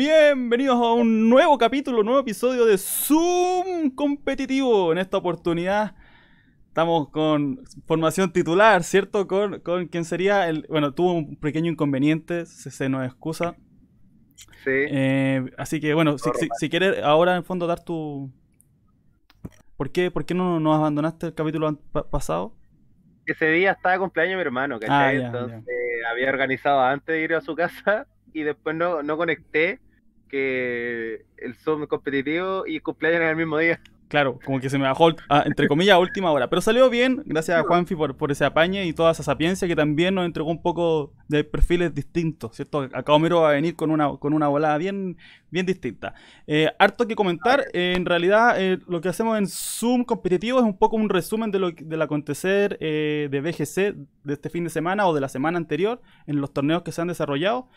Bienvenidos a un nuevo capítulo, un nuevo episodio de Zoom competitivo. En esta oportunidad estamos con formación titular, ¿cierto? Con, con quien sería el. Bueno, tuvo un pequeño inconveniente, se, nos excusa. Sí. Eh, así que bueno, si, quieres ahora en fondo dar tu. ¿Por qué, no nos abandonaste el capítulo pasado? Ese día estaba de cumpleaños mi hermano, que ah, Entonces había organizado antes de ir a su casa y después no, no conecté que el Zoom competitivo y cumpleaños en el mismo día. Claro, como que se me bajó, ah, entre comillas, a última hora. Pero salió bien, gracias a Juanfi por, por ese apañe y toda esa sapiencia que también nos entregó un poco de perfiles distintos, ¿cierto? Acá Homero va a venir con una, con una volada bien, bien distinta. Eh, harto que comentar, ah. en realidad eh, lo que hacemos en Zoom competitivo es un poco un resumen de lo, del acontecer eh, de BGC de este fin de semana o de la semana anterior en los torneos que se han desarrollado,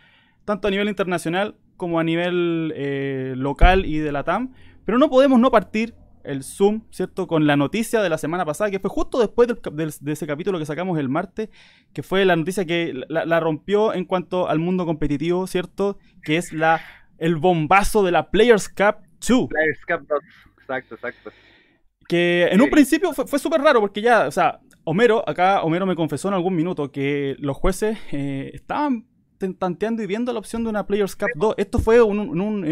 tanto a nivel internacional como a nivel eh, local y de la TAM. Pero no podemos no partir el Zoom, ¿cierto? Con la noticia de la semana pasada, que fue justo después de ese capítulo que sacamos el martes, que fue la noticia que la, rompió en cuanto al mundo competitivo, ¿cierto? Que es la el bombazo de la Players Cup 2. Players Cup 2, exacto, exacto. Que en un principio fue, súper raro, porque ya, o sea, Homero, acá Homero me confesó en algún minuto que los jueces eh, estaban tanteando y viendo la opción de una Players Cup 2. Esto fue en,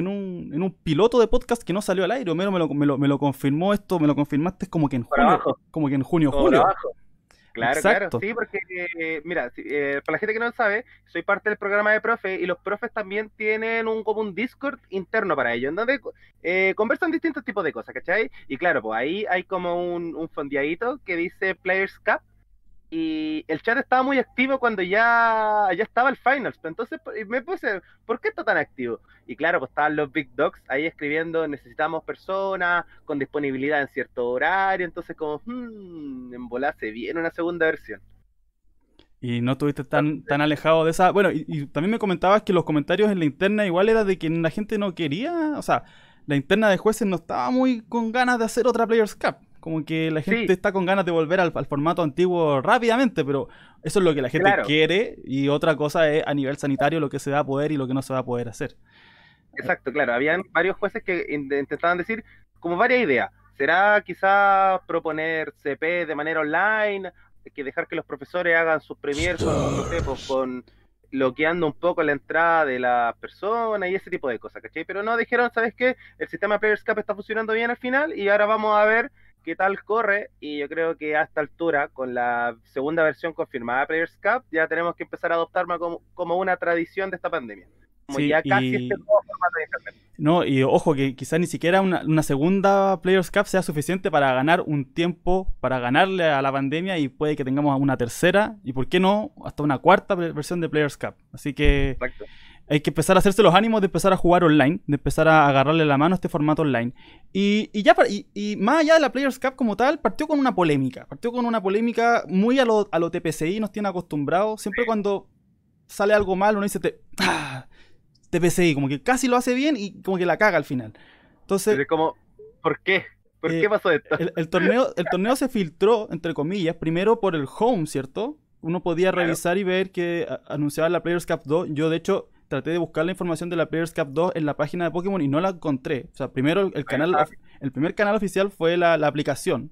un, piloto de podcast que no salió al aire. Homero me lo, me lo, me lo confirmó esto, me lo confirmaste como que en junio. Como que en junio, julio. Claro, claro, sí, porque eh, mira, eh, para la gente que no lo sabe, soy parte del programa de profe y los profes también tienen un como un Discord interno para ellos, en donde eh, conversan distintos tipos de cosas, ¿cachai? Y claro, pues ahí hay como un, un fondeadito que dice Players Cup y el chat estaba muy activo cuando ya, ya estaba el finals. Pues, entonces pues, me puse, ¿por qué está tan activo? Y claro, pues estaban los big dogs ahí escribiendo, necesitamos personas con disponibilidad en cierto horario. Entonces como, hmm, en bola una segunda versión. Y no estuviste tan, tan alejado de esa... Bueno, y, y también me comentabas que los comentarios en la interna igual era de que la gente no quería, o sea, la interna de jueces no estaba muy con ganas de hacer otra Players Cup. Como que la gente está con ganas de volver al, formato antiguo rápidamente, pero eso es lo que la gente quiere y otra cosa es a nivel sanitario lo que se va a poder y lo que no se va a poder hacer. Exacto, claro. Habían varios jueces que intentaban decir como varias ideas. ¿Será quizás proponer CP de manera online? Que dejar que los profesores hagan sus premiers con, pues, bloqueando un poco la entrada de la persona y ese tipo de cosas, ¿cachai? Pero no dijeron, ¿sabes qué? El sistema Players Cup está funcionando bien al final y ahora vamos a ver qué tal corre y yo creo que a esta altura, con la segunda versión confirmada Players Cup, ya tenemos que empezar a adoptarla como, como una tradición de esta pandemia. Como ya casi este nuevo de No, y ojo, que quizás ni siquiera una, una, segunda Players Cup sea suficiente para ganar un tiempo, para ganarle a la pandemia y puede que tengamos una tercera y, ¿por qué no?, hasta una cuarta versión de Players Cup. Así que... Exacto hay que empezar a hacerse los ánimos de empezar a jugar online, de empezar a agarrarle la mano a este formato online. Y, ya y, más allá de la Players Cup como tal, partió con una polémica. Partió con una polémica muy a lo, a lo TPCI, nos tiene acostumbrados. Siempre cuando sale algo mal, uno dice TPCI, ah, como que casi lo hace bien y como que la caga al final. Entonces. Pero como, ¿por qué? ¿Por qué eh, pasó esto? El, torneo, el torneo se filtró, entre comillas, primero por el home, ¿cierto? Uno podía revisar y ver que anunciaba la Players Cup 2. Yo, de hecho, traté de buscar la información de la Players Cup 2 en la página de Pokémon y no la encontré. O sea, primero el, canal, el primer canal oficial fue la, aplicación.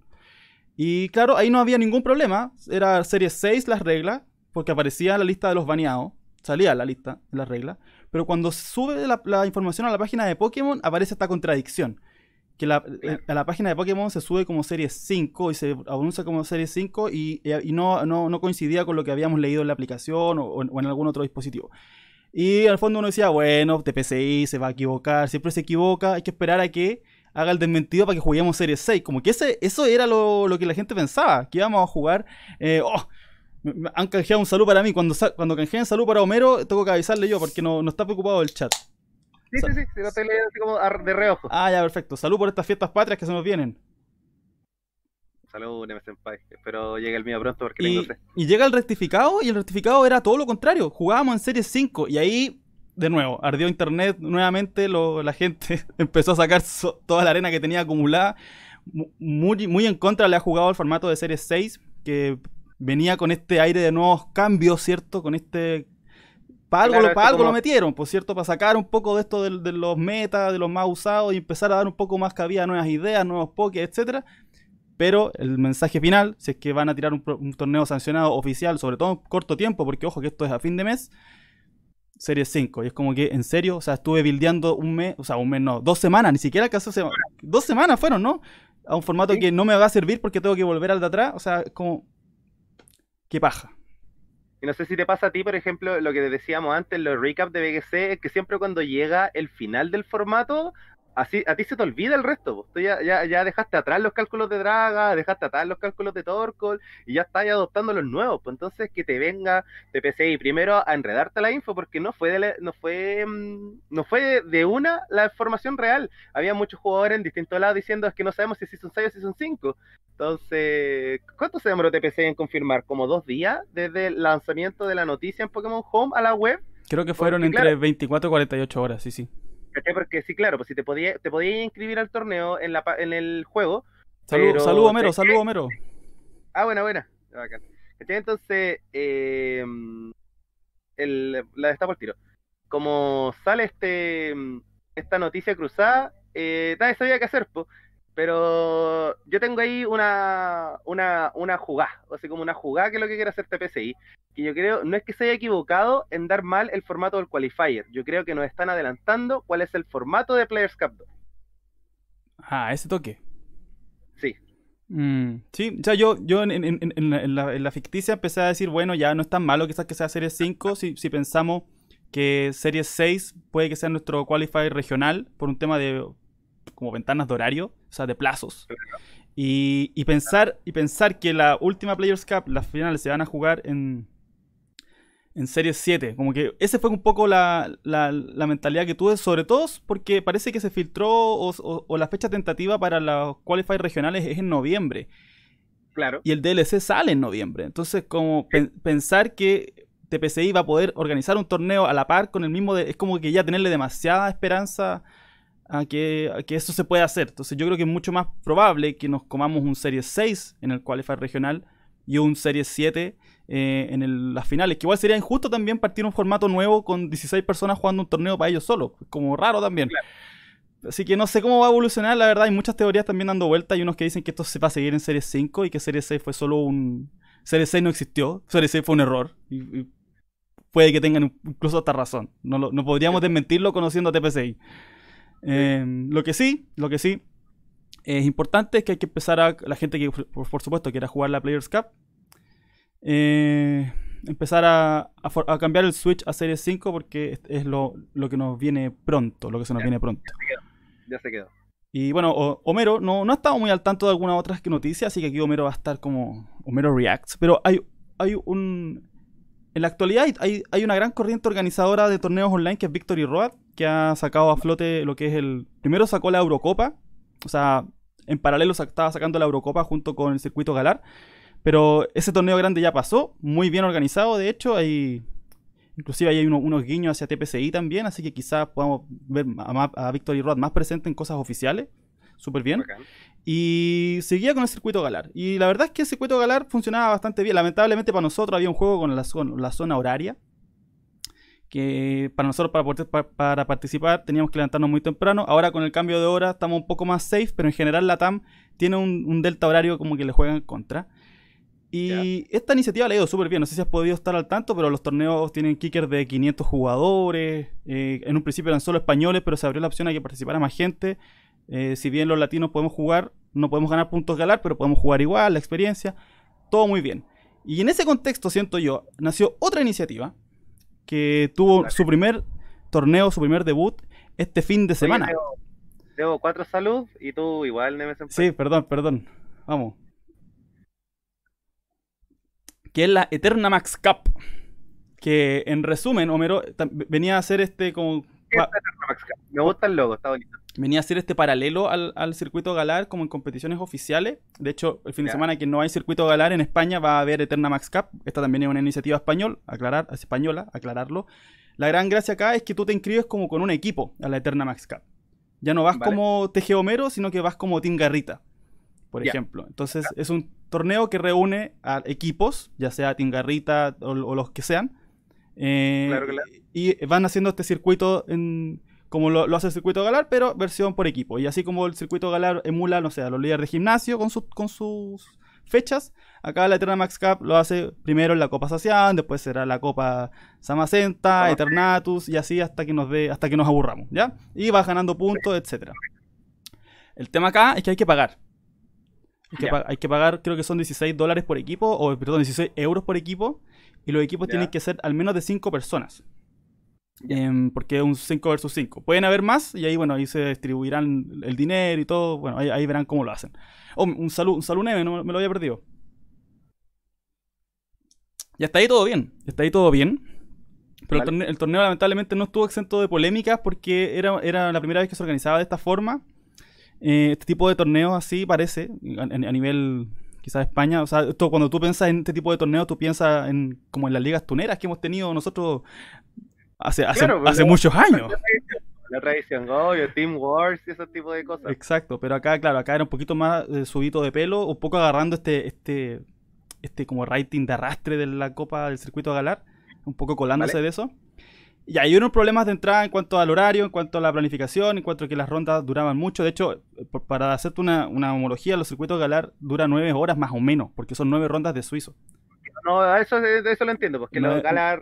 Y claro, ahí no había ningún problema. Era serie 6 las reglas, porque aparecía la lista de los baneados. Salía la lista la regla. Pero cuando sube la, información a la página de Pokémon, aparece esta contradicción que la, a la página de Pokémon se sube como serie 5 y se anuncia como serie 5 y, no, no, coincidía con lo que habíamos leído en la aplicación o en algún otro dispositivo. Y al fondo uno decía, bueno, TPCI se va a equivocar, siempre se equivoca, hay que esperar a que haga el desmentido para que juguemos Series 6. Como que ese, eso era lo, que la gente pensaba, que íbamos a jugar. Eh, oh, han canjeado un saludo para mí. Cuando, cuando canjeen salud para Homero, tengo que avisarle yo porque no, está preocupado el chat. Sí, sí, sí, lo estoy leyendo así como de reojo. Ah, ya, perfecto. Salud por estas fiestas patrias que se nos vienen. Salud, Senpai. Espero llegue el mío pronto porque y, y llega el rectificado y el rectificado era todo lo contrario. Jugábamos en Series 5 y ahí, de nuevo, ardió internet nuevamente. la gente empezó a sacar toda la arena que tenía acumulada. Muy, muy en contra le ha jugado el formato de Series 6 que venía con este aire de nuevos cambios, ¿cierto? Con este para algo, lo metieron, por pues, cierto, para sacar un poco de esto de, los metas, de los más usados y empezar a dar un poco más cabida a nuevas ideas, nuevos pokés, etc., pero el mensaje final, si es que van a tirar un, torneo sancionado oficial, sobre todo en corto tiempo, porque ojo que esto es a fin de mes, serie 5. Y es como que, en serio, o sea, estuve bildeando un mes, o sea, un mes no, dos semanas, ni siquiera que hace Dos semanas fueron, ¿no? A un formato que no me va a servir porque tengo que volver al de atrás. O sea, como. Qué paja. Y no sé si te pasa a ti, por ejemplo, lo que decíamos antes, los recaps de BGC, es que siempre cuando llega el final del formato, a ti se te olvida el resto. Vos. Pues. ya, ya, ya, dejaste atrás los cálculos de Draga, dejaste atrás los cálculos de Torkoal y ya estás adoptando los nuevos. Pues entonces que te venga TPC y primero a enredarte la info porque no fue de, no fue, mm, no fue de una la información real. Había muchos jugadores en distintos lados diciendo es que no sabemos si es son 6 o si son 5. Entonces, ¿cuánto se demoró TPC en confirmar? ¿Como dos días desde el lanzamiento de la noticia en Pokémon Home a la web? Creo que fueron entre 24 y 48 horas, sí, sí. Porque sí, claro, pues si te podía te podía inscribir al torneo en, la, en el juego. Saludos, saludo Salud, Homero, Ah, buena, buena. Entonces, eh, el, la destapo por tiro. Como sale este esta noticia cruzada, eh, nadie sabía qué hacer, pues pero yo tengo ahí una, una, jugada, o sea, como una jugada que es lo que quiere hacer TPCI. Que yo creo, no es que se haya equivocado en dar mal el formato del qualifier. Yo creo que nos están adelantando cuál es el formato de Players Cup 2. Ah, ese toque. Sí. Mm, sí, o sea, yo, yo en, la, ficticia empecé a decir, bueno, ya no es tan malo quizás que sea Serie 5, si, si pensamos que Serie 6 puede que sea nuestro qualifier regional por un tema de como ventanas de horario o sea, de plazos. Y, pensar, y pensar que la última Players Cup, las finales se van a jugar en, en Serie 7. Como que esa fue un poco la, la, mentalidad que tuve, sobre todo porque parece que se filtró o, la fecha tentativa para los qualifiers regionales es en noviembre. Claro. Y el DLC sale en noviembre. Entonces, como pensar que TPCI va a poder organizar un torneo a la par con el mismo. De es como que ya tenerle demasiada esperanza a que, que eso se pueda hacer. Entonces yo creo que es mucho más probable que nos comamos un serie 6 en el Qualifier regional y un serie 7 eh, en las finales. Que igual sería injusto también partir un formato nuevo con 16 personas jugando un torneo para ellos solos. Como raro también. Así que no sé cómo va a evolucionar, la verdad. Hay muchas teorías también dando vuelta. Hay unos que dicen que esto se va a seguir en serie 5 y que serie 6 fue solo un. serie 6 no existió. serie 6 fue un error. puede que tengan incluso hasta razón. No, no podríamos desmentirlo conociendo a TPCI. Eh, lo que sí, lo que sí es importante es que hay que empezar a la gente que, por, supuesto, quiera jugar la Players Cup. Eh, empezar a, cambiar el Switch a Series 5 porque es, lo, que nos viene pronto, lo que se nos viene pronto. Ya se quedó. Y bueno, Homero no, no ha estado muy al tanto de algunas otras noticias, así que aquí Homero va a estar como Homero Reacts. Pero hay, hay un, en la actualidad hay, una gran corriente organizadora de torneos online que es Victory Road, que ha sacado a flote lo que es el... Primero sacó la Eurocopa, o sea, en paralelo estaba sacando la Eurocopa junto con el circuito galar, pero ese torneo grande ya pasó, muy bien organizado, de hecho, hay... Inclusive hay unos guiños hacia TPCI también, así que quizás podamos ver a, Victory Road más presente en cosas oficiales súper bien. Y seguía con el circuito galar. Y la verdad es que el circuito galar funcionaba bastante bien. Lamentablemente para nosotros había un juego con la, zona, la zona horaria. Que para nosotros, para, para, participar, teníamos que levantarnos muy temprano. Ahora con el cambio de hora estamos un poco más safe, pero en general la TAM tiene un, delta horario como que le juegan contra. Y esta iniciativa le ha ido súper bien. No sé si has podido estar al tanto, pero los torneos tienen kickers de 500 jugadores. Eh, en un principio eran solo españoles, pero se abrió la opción a que participara más gente. Eh, si bien los latinos podemos jugar, no podemos ganar puntos galar, pero podemos jugar igual, la experiencia, todo muy bien. Y en ese contexto, siento yo, nació otra iniciativa que tuvo su primer torneo, su primer debut, este fin de semana. Oye, debo, cuatro salud y tú igual, Sí, perdón, perdón. Vamos. Que es la Eterna Max Cup. Que en resumen, Homero venía a hacer este como. Me gusta el logo, está bonito venía a hacer este paralelo al, circuito galar como en competiciones oficiales. De hecho, el fin de semana que no hay circuito galar en España va a haber Eterna Max Cup. Esta también es una iniciativa español, aclarar, española, aclararlo. La gran gracia acá es que tú te inscribes como con un equipo a la Eterna Max Cup. Ya no vas como TG Homero, sino que vas como Team Garrita, por ejemplo. Entonces es un torneo que reúne a equipos, ya sea Team Garrita o, los que sean. Eh, y van haciendo este circuito en como lo, hace el circuito galar, pero versión por equipo. Y así como el circuito galar emula, no sé, los líderes de gimnasio con, sus con sus fechas, acá la Eterna Max Cup lo hace primero en la Copa Sacián, después será la Copa Samacenta, Eternatus, y así hasta que nos dé, hasta que nos aburramos, ¿ya? Y va ganando puntos, etcétera. El tema acá es que hay que pagar. Hay que, pagar, creo que son 16 dólares por equipo, o perdón, 16 euros por equipo, y los equipos tienen que ser al menos de 5 personas. Em, porque es un 5 versus 5. Pueden haber más y ahí, bueno, ahí se distribuirán el dinero y todo. Bueno, ahí, verán cómo lo hacen. Oh, un saludo un saludo neve, no me lo había perdido. ya está ahí todo bien. está ahí todo bien. Pero el, torneo, lamentablemente no estuvo exento de polémicas porque era, era la primera vez que se organizaba de esta forma. Eh, este tipo de torneos así parece, a, nivel quizás España. O sea, esto, cuando tú piensas en este tipo de torneos, tú piensas en como en las ligas tuneras que hemos tenido nosotros hace, hace, pues, muchos años. La tradición Goyo, Team Wars y ese tipo de cosas. Exacto, pero acá, claro, acá era un poquito más eh, subido de pelo, un poco agarrando este, este, este como rating de arrastre de la Copa del Circuito Galar, un poco colándose de eso. Y hay unos problemas de entrada en cuanto al horario, en cuanto a la planificación, en cuanto a que las rondas duraban mucho. De hecho, eh, para hacerte una, homología, los circuitos Galar duran nueve horas más o menos, porque son nueve rondas de suizo no, eso, eso lo entiendo, porque los eh, eh. galas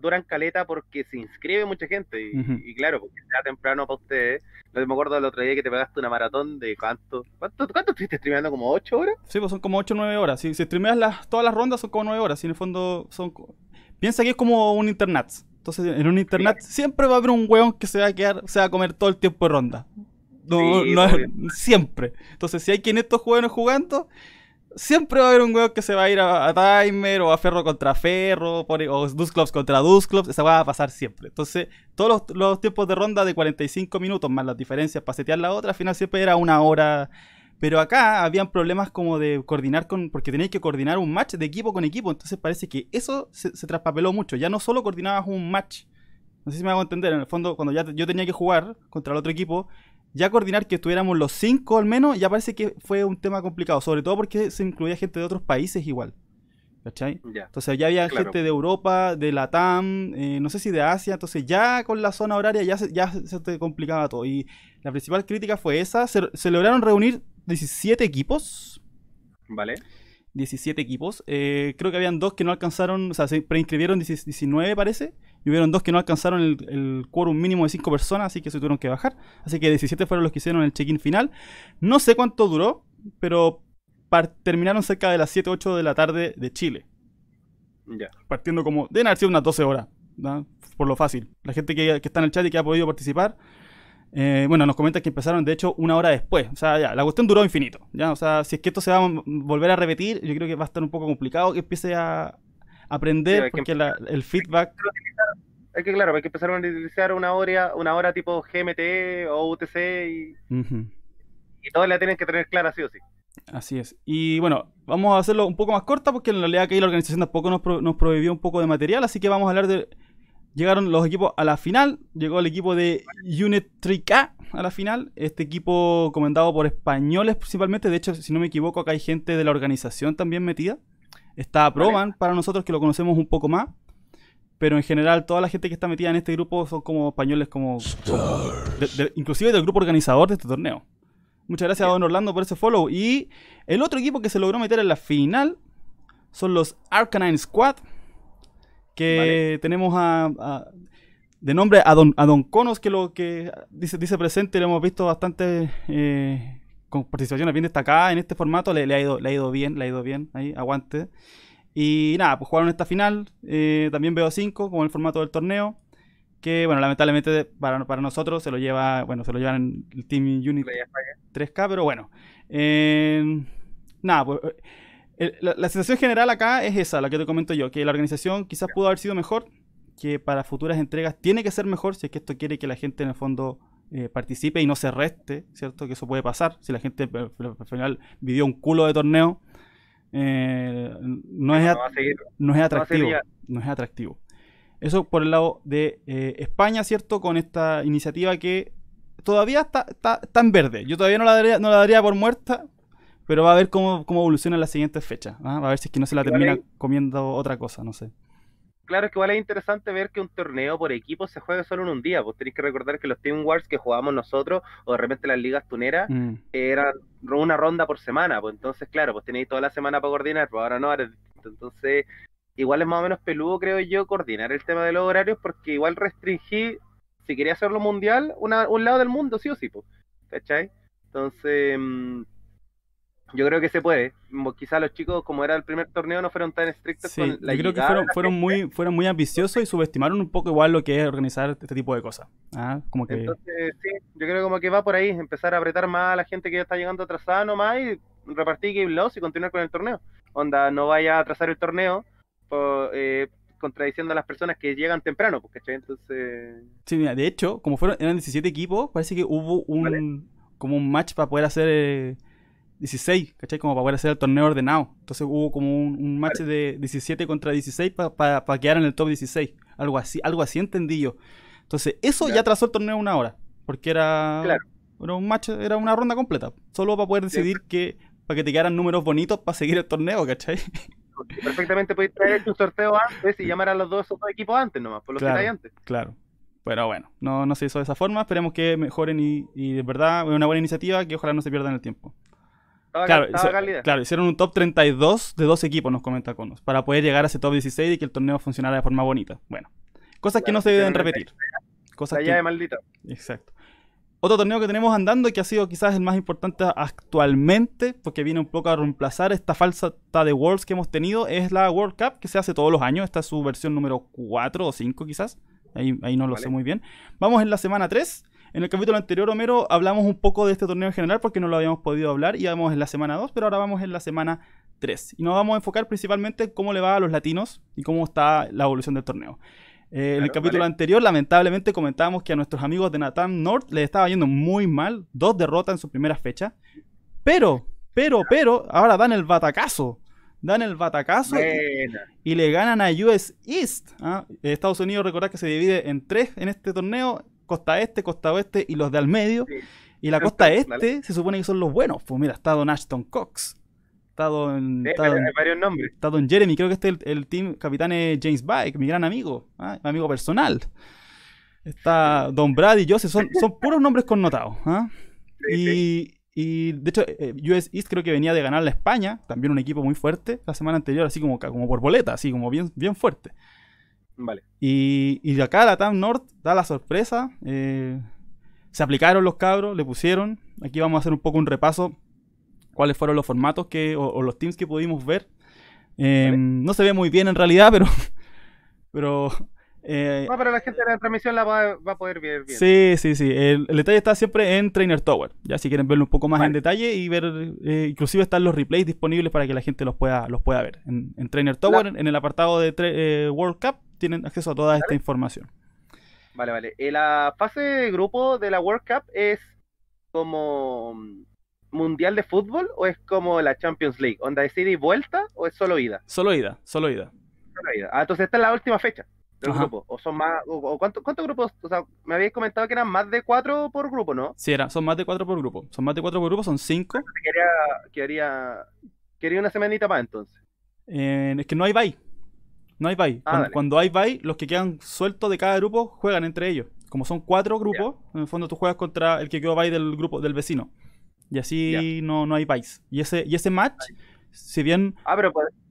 duran caleta porque se inscribe mucha gente. Y, claro, porque sea temprano para ustedes. me acuerdo del otro día que te pegaste una maratón de cuánto. ¿Cuánto, estuviste streameando? ¿Como 8 horas? Sí, pues son como 8 o 9 horas. Si, si las, todas las rondas son como 9 horas. en el fondo son. Piensa que es como un internet. Entonces, en un internet siempre va a haber un hueón que se va a quedar, se va a comer todo el tiempo de ronda. No, siempre. Entonces, si hay quien estos jugadores jugando, Siempre va a haber un weón que se va a ir a, Timer o a Ferro contra Ferro por, o clubs contra clubs eso va a pasar siempre. Entonces, todos los, tiempos de ronda de 45 minutos más las diferencias para setear la otra, al final siempre era una hora. Pero acá habían problemas como de coordinar con. Porque tenías que coordinar un match de equipo con equipo. Entonces parece que eso se, traspapeló mucho. Ya no solo coordinabas un match. No sé si me hago entender. En el fondo, cuando ya yo tenía que jugar contra el otro equipo, ya coordinar que estuviéramos los cinco al menos, ya parece que fue un tema complicado, sobre todo porque se incluía gente de otros países igual. ¿Cachai? Entonces ya había gente de Europa, de Latam, eh, no sé si de Asia, entonces ya con la zona horaria ya se, te complicaba todo. Y la principal crítica fue esa, se, lograron reunir 17 equipos. Vale. 17 equipos. Eh, creo que habían dos que no alcanzaron, o sea, se preinscribieron 19 parece y hubieron dos que no alcanzaron el, quórum mínimo de cinco personas, así que se tuvieron que bajar. Así que 17 fueron los que hicieron el check-in final. No sé cuánto duró, pero terminaron cerca de las 7, 8 de la tarde de Chile. ya Partiendo como, deben haber sido unas 12 horas, por lo fácil. La gente que, está en el chat y que ha podido participar, eh, bueno, nos comenta que empezaron de hecho una hora después. O sea, ya, la cuestión duró infinito. ¿ya? O sea, si es que esto se va a volver a repetir, yo creo que va a estar un poco complicado que empiece a, aprender, porque el feedback... Hay que, claro, hay que empezar a utilizar una hora, una hora tipo GMT o UTC y, y todas la tienen que tener clara sí o sí. Así es. Y bueno, vamos a hacerlo un poco más corta porque en realidad aquí la organización tampoco nos, nos prohibió un poco de material, así que vamos a hablar de... Llegaron los equipos a la final, llegó el equipo de Unit 3K a la final, este equipo comandado por españoles principalmente, de hecho si no me equivoco acá hay gente de la organización también metida. Está Proban para nosotros que lo conocemos un poco más. Pero en general, toda la gente que está metida en este grupo son como españoles, como. inclusive del grupo organizador de este torneo. Muchas gracias a Don Orlando por ese follow. Y el otro equipo que se logró meter en la final son los Arcanine Squad. Que tenemos a, de nombre a Don, a Conos, que lo que dice, dice presente, lo hemos visto bastante eh, con participaciones bien destacadas en este formato, le, ha ido, le ha ido bien, le ha ido bien, ahí, aguante. Y nada, pues jugaron esta final, eh, también veo 5 con el formato del torneo, que bueno, lamentablemente para, para, nosotros se lo lleva, bueno, se lo llevan el Team Unit 3K, pero bueno. Eh, nada, pues... Eh, la, la sensación general acá es esa, la que te comento yo, que la organización quizás pudo haber sido mejor, que para futuras entregas tiene que ser mejor si es que esto quiere que la gente en el fondo eh, participe y no se reste, ¿cierto? Que eso puede pasar. Si la gente eh, al final vivió un culo de torneo, eh, no, es no, es atractivo. No, es atractivo. Eso por el lado de España, ¿cierto? Con esta iniciativa que todavía está, está, en verde. Yo todavía no la daría, no la daría por muerta, pero va a ver cómo, cómo evoluciona la siguiente fecha fechas. Va ¿ah? a ver si es que no se la termina comiendo otra cosa, no sé claro, es que igual es interesante ver que un torneo por equipo se juega solo en un día. Vos pues tenéis que recordar que los Team Wars que jugábamos nosotros, o de repente las ligas tuneras, mm. eran una ronda por semana. Pues entonces, claro, pues tenéis toda la semana para coordinar, pero pues ahora no, Entonces, igual es más o menos peludo, creo yo, coordinar el tema de los horarios, porque igual restringí, si quería hacerlo mundial, un lado del mundo, sí o sí, pues. Entonces. Mm, yo creo que se puede. Quizás los chicos, como era el primer torneo, no fueron tan estrictos con la Yo creo que fueron, muy, fueron muy ambiciosos y subestimaron un poco igual lo que es organizar este tipo de cosas. ¿ah? como que... Entonces, sí, yo creo como que va por ahí, empezar a apretar más a la gente que ya está llegando atrasada nomás y repartir game loss y continuar con el torneo. Onda, no vaya a atrasar el torneo eh, contradiciendo a las personas que llegan temprano, pues, ¿cachai? Entonces... Sí, mira, de hecho, como fueron, eran 17 equipos, parece que hubo un... como un match para poder hacer... Eh, 16, ¿cachai? Como para poder hacer el torneo ordenado. Entonces hubo como un, un match de 17 contra 16 para para quedar en el top 16. Algo así, algo así entendí yo. Entonces, eso ya trazó el torneo una hora. Porque era, claro. era un match, era una ronda completa. Solo para poder decidir que, para que te quedaran números bonitos para seguir el torneo, ¿cachai? perfectamente podéis traer tu sorteo antes y llamar a los dos, otros equipos antes nomás, por lo claro, que hay antes. Claro. Pero bueno, no, no se hizo de esa forma. Esperemos que mejoren y, y de verdad una buena iniciativa que ojalá no se pierdan el tiempo claro, claro, hicieron un top 32 de dos equipos, nos comenta Conos, para poder llegar a ese top 16 y que el torneo funcionara de forma bonita. Bueno, cosas que no se deben repetir. Cosas la maldita. Exacto. Otro torneo que tenemos andando y que ha sido quizás el más importante actualmente, porque viene un poco a reemplazar esta falsa de Worlds que hemos tenido, es la World Cup, que se hace todos los años. Esta es su versión número 4 o 5 quizás. Ahí, no lo sé muy bien. Vamos en la semana 3 en el capítulo anterior, Homero, hablamos un poco de este torneo en general porque no lo habíamos podido hablar. Íbamos en la semana 2, pero ahora vamos en la semana 3. Y nos vamos a enfocar principalmente en cómo le va a los latinos y cómo está la evolución del torneo. Eh, en el capítulo anterior, lamentablemente, comentábamos que a nuestros amigos de Nathan North les estaba yendo muy mal. Dos derrotas en su primera fecha. Pero, pero, pero, ahora dan el batacazo. Dan el batacazo y, le ganan a US East. ¿ah? Estados Unidos, recordad que se divide en tres en este torneo costa este, costa oeste y los de al medio. Y la costa este se supone que son los buenos. Pues mira, está Don Ashton Cox. Está Don, Jeremy. Creo que este es el, team capitán es James Bike, mi gran amigo, ¿ah? mi amigo personal. Está Don Brad y Joseph. Son, puros nombres connotados. ¿ah? y, de hecho, eh, US East creo que venía de ganar la España, también un equipo muy fuerte, la semana anterior, así como, como por boleta, así como bien, bien fuerte. Y, acá la TAM North da la sorpresa. Eh, se aplicaron los cabros, le pusieron. Aquí vamos a hacer un poco un repaso. Cuáles fueron los formatos que, o, los teams que pudimos ver. Em, no se ve muy bien en realidad, pero. Eh, pero la gente de la transmisión la va, a poder ver bien. Sí, sí, sí. El, detalle está siempre en Trainer Tower. Ya si quieren verlo un poco más en detalle y ver, eh, inclusive están los replays disponibles para que la gente los pueda, los pueda ver. En, Trainer Tower, en el apartado de World Cup, tienen acceso a toda esta información. Vale, vale. Eh, la fase de grupo de la World Cup es como mundial de fútbol o es como la Champions League? ¿Onda es ida vuelta o es solo ida? Solo ida, solo ida. Ah, entonces esta es la última fecha del grupo. ¿O son más? O, ¿Cuántos grupos? O sea, me habéis comentado que eran más de cuatro por grupo, ¿no? Sí, era, son más de cuatro por grupo. Son más de cuatro por grupo, son cinco. quería, quería, una semanita más entonces. Eh, es que no hay bye. No hay bye. Ah, cuando, hay bye, los que quedan sueltos de cada grupo juegan entre ellos. Como son cuatro grupos, en el fondo tú juegas contra el que quedó bye del grupo del vecino. Y así no, no hay bye. Y ese, y ese match, si bien. Ah,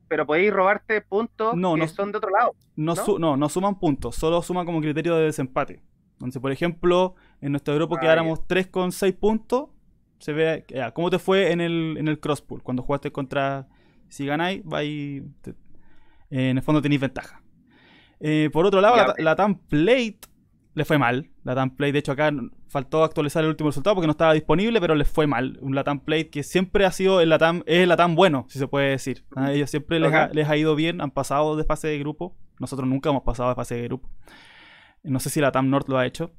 pero, podéis robarte puntos no, que no, son de otro lado. No, ¿no? suman puntos, solo suman como criterio de desempate. Entonces, por ejemplo, en nuestro grupo ah, quedáramos con seis puntos. Se ve. ¿Cómo te fue en el, en el crosspool? Cuando jugaste contra. Si ganáis, bye en el fondo tenéis ventaja. Eh, por otro lado, la, TAM Plate le fue mal. La TAM Plate, de hecho, acá faltó actualizar el último resultado porque no estaba disponible, pero les fue mal. Un TAM Plate que siempre ha sido el Latam, es el Latam bueno, si se puede decir. A ¿ah? ellos siempre les, ha, ido bien, han pasado de fase de grupo. Nosotros nunca hemos pasado de fase de grupo. No sé si la TAM North lo ha hecho.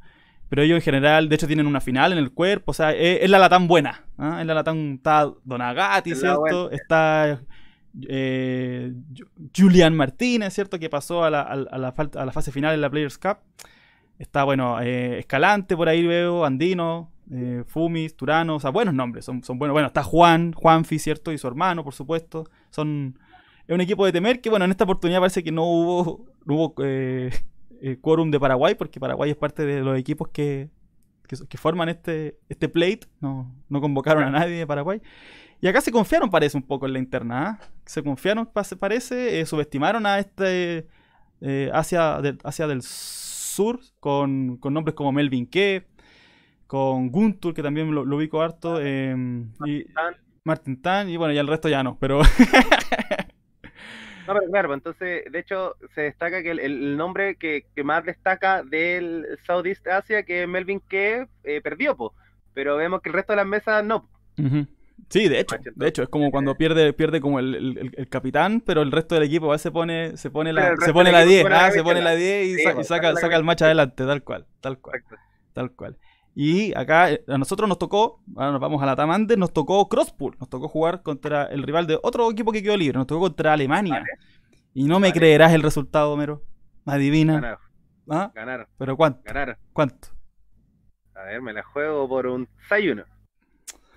Pero ellos en general, de hecho, tienen una final en el cuerpo. O sea, e, es, la TAM buena. ¿ah? Es la Latam está Donagati, ¿cierto? está eh, Julian Martínez, ¿cierto? Que pasó a la, fase final en la Players Cup. Está, bueno, eh, Escalante por ahí veo, Andino, eh, Fumis, Turano, o sea, buenos nombres, son, Bueno, está Juan, Juanfi, ¿cierto? Y su hermano, por supuesto. Son, es un equipo de temer que, bueno, en esta oportunidad parece que no hubo, quórum de Paraguay, porque Paraguay es parte de los equipos que, forman este, este, plate. No, no convocaron a nadie de Paraguay. Y acá se confiaron, parece, un poco en la interna. ¿eh? Se confiaron, parece, eh, subestimaron a este eh, Asia, del Sur con, nombres como Melvin K, con Guntur, que también lo, lo ubico harto, ah, em, Martin, y, Tan. y bueno, y el resto ya no, pero... No, claro, entonces, de hecho, se destaca que el, nombre que, más destaca del Southeast Asia, que es Melvin K, eh, perdió, po, pero vemos que el resto de las mesas no. Sí, de hecho, de hecho, es como cuando pierde, pierde como el, capitán, pero el resto del equipo se pone, se pone la, se ah, pone la 10, se pone la 10 y, pues, saca, saca el match adelante, tal cual, tal cual, tal cual. Y acá a nosotros nos tocó, ahora nos vamos a la tamante, nos tocó Crosspool, nos tocó jugar contra el rival de otro equipo que quedó libre, nos tocó contra Alemania. Y no me creerás el resultado, Mero, Adivina. ¿Ah? ¿Pero cuánto? ¿Cuánto? A ver, me la juego por un 6-1.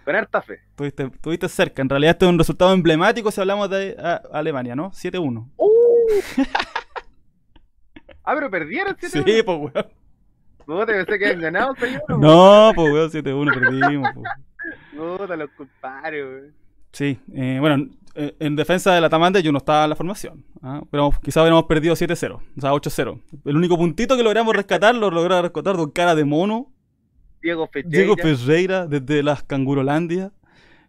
Con harta Tuviste, cerca. En realidad, este es un resultado emblemático si hablamos de Alemania, ¿no? 7-1. Uh. ah, pero perdieron 7-1. Sí, pues, weón. te pensé que habían ganado 1 No, pues, weón, 7-1 perdimos, pues. Puta, los compadres, weón. Sí, eh, bueno, eh, en defensa de la Tamande yo no estaba en la formación. ¿ah? Pero quizás hubiéramos perdido 7-0, o sea, 8-0. El único puntito que logramos rescatar lo logró rescatar con Cara de Mono Diego Ferreira. desde las Cangurolandia.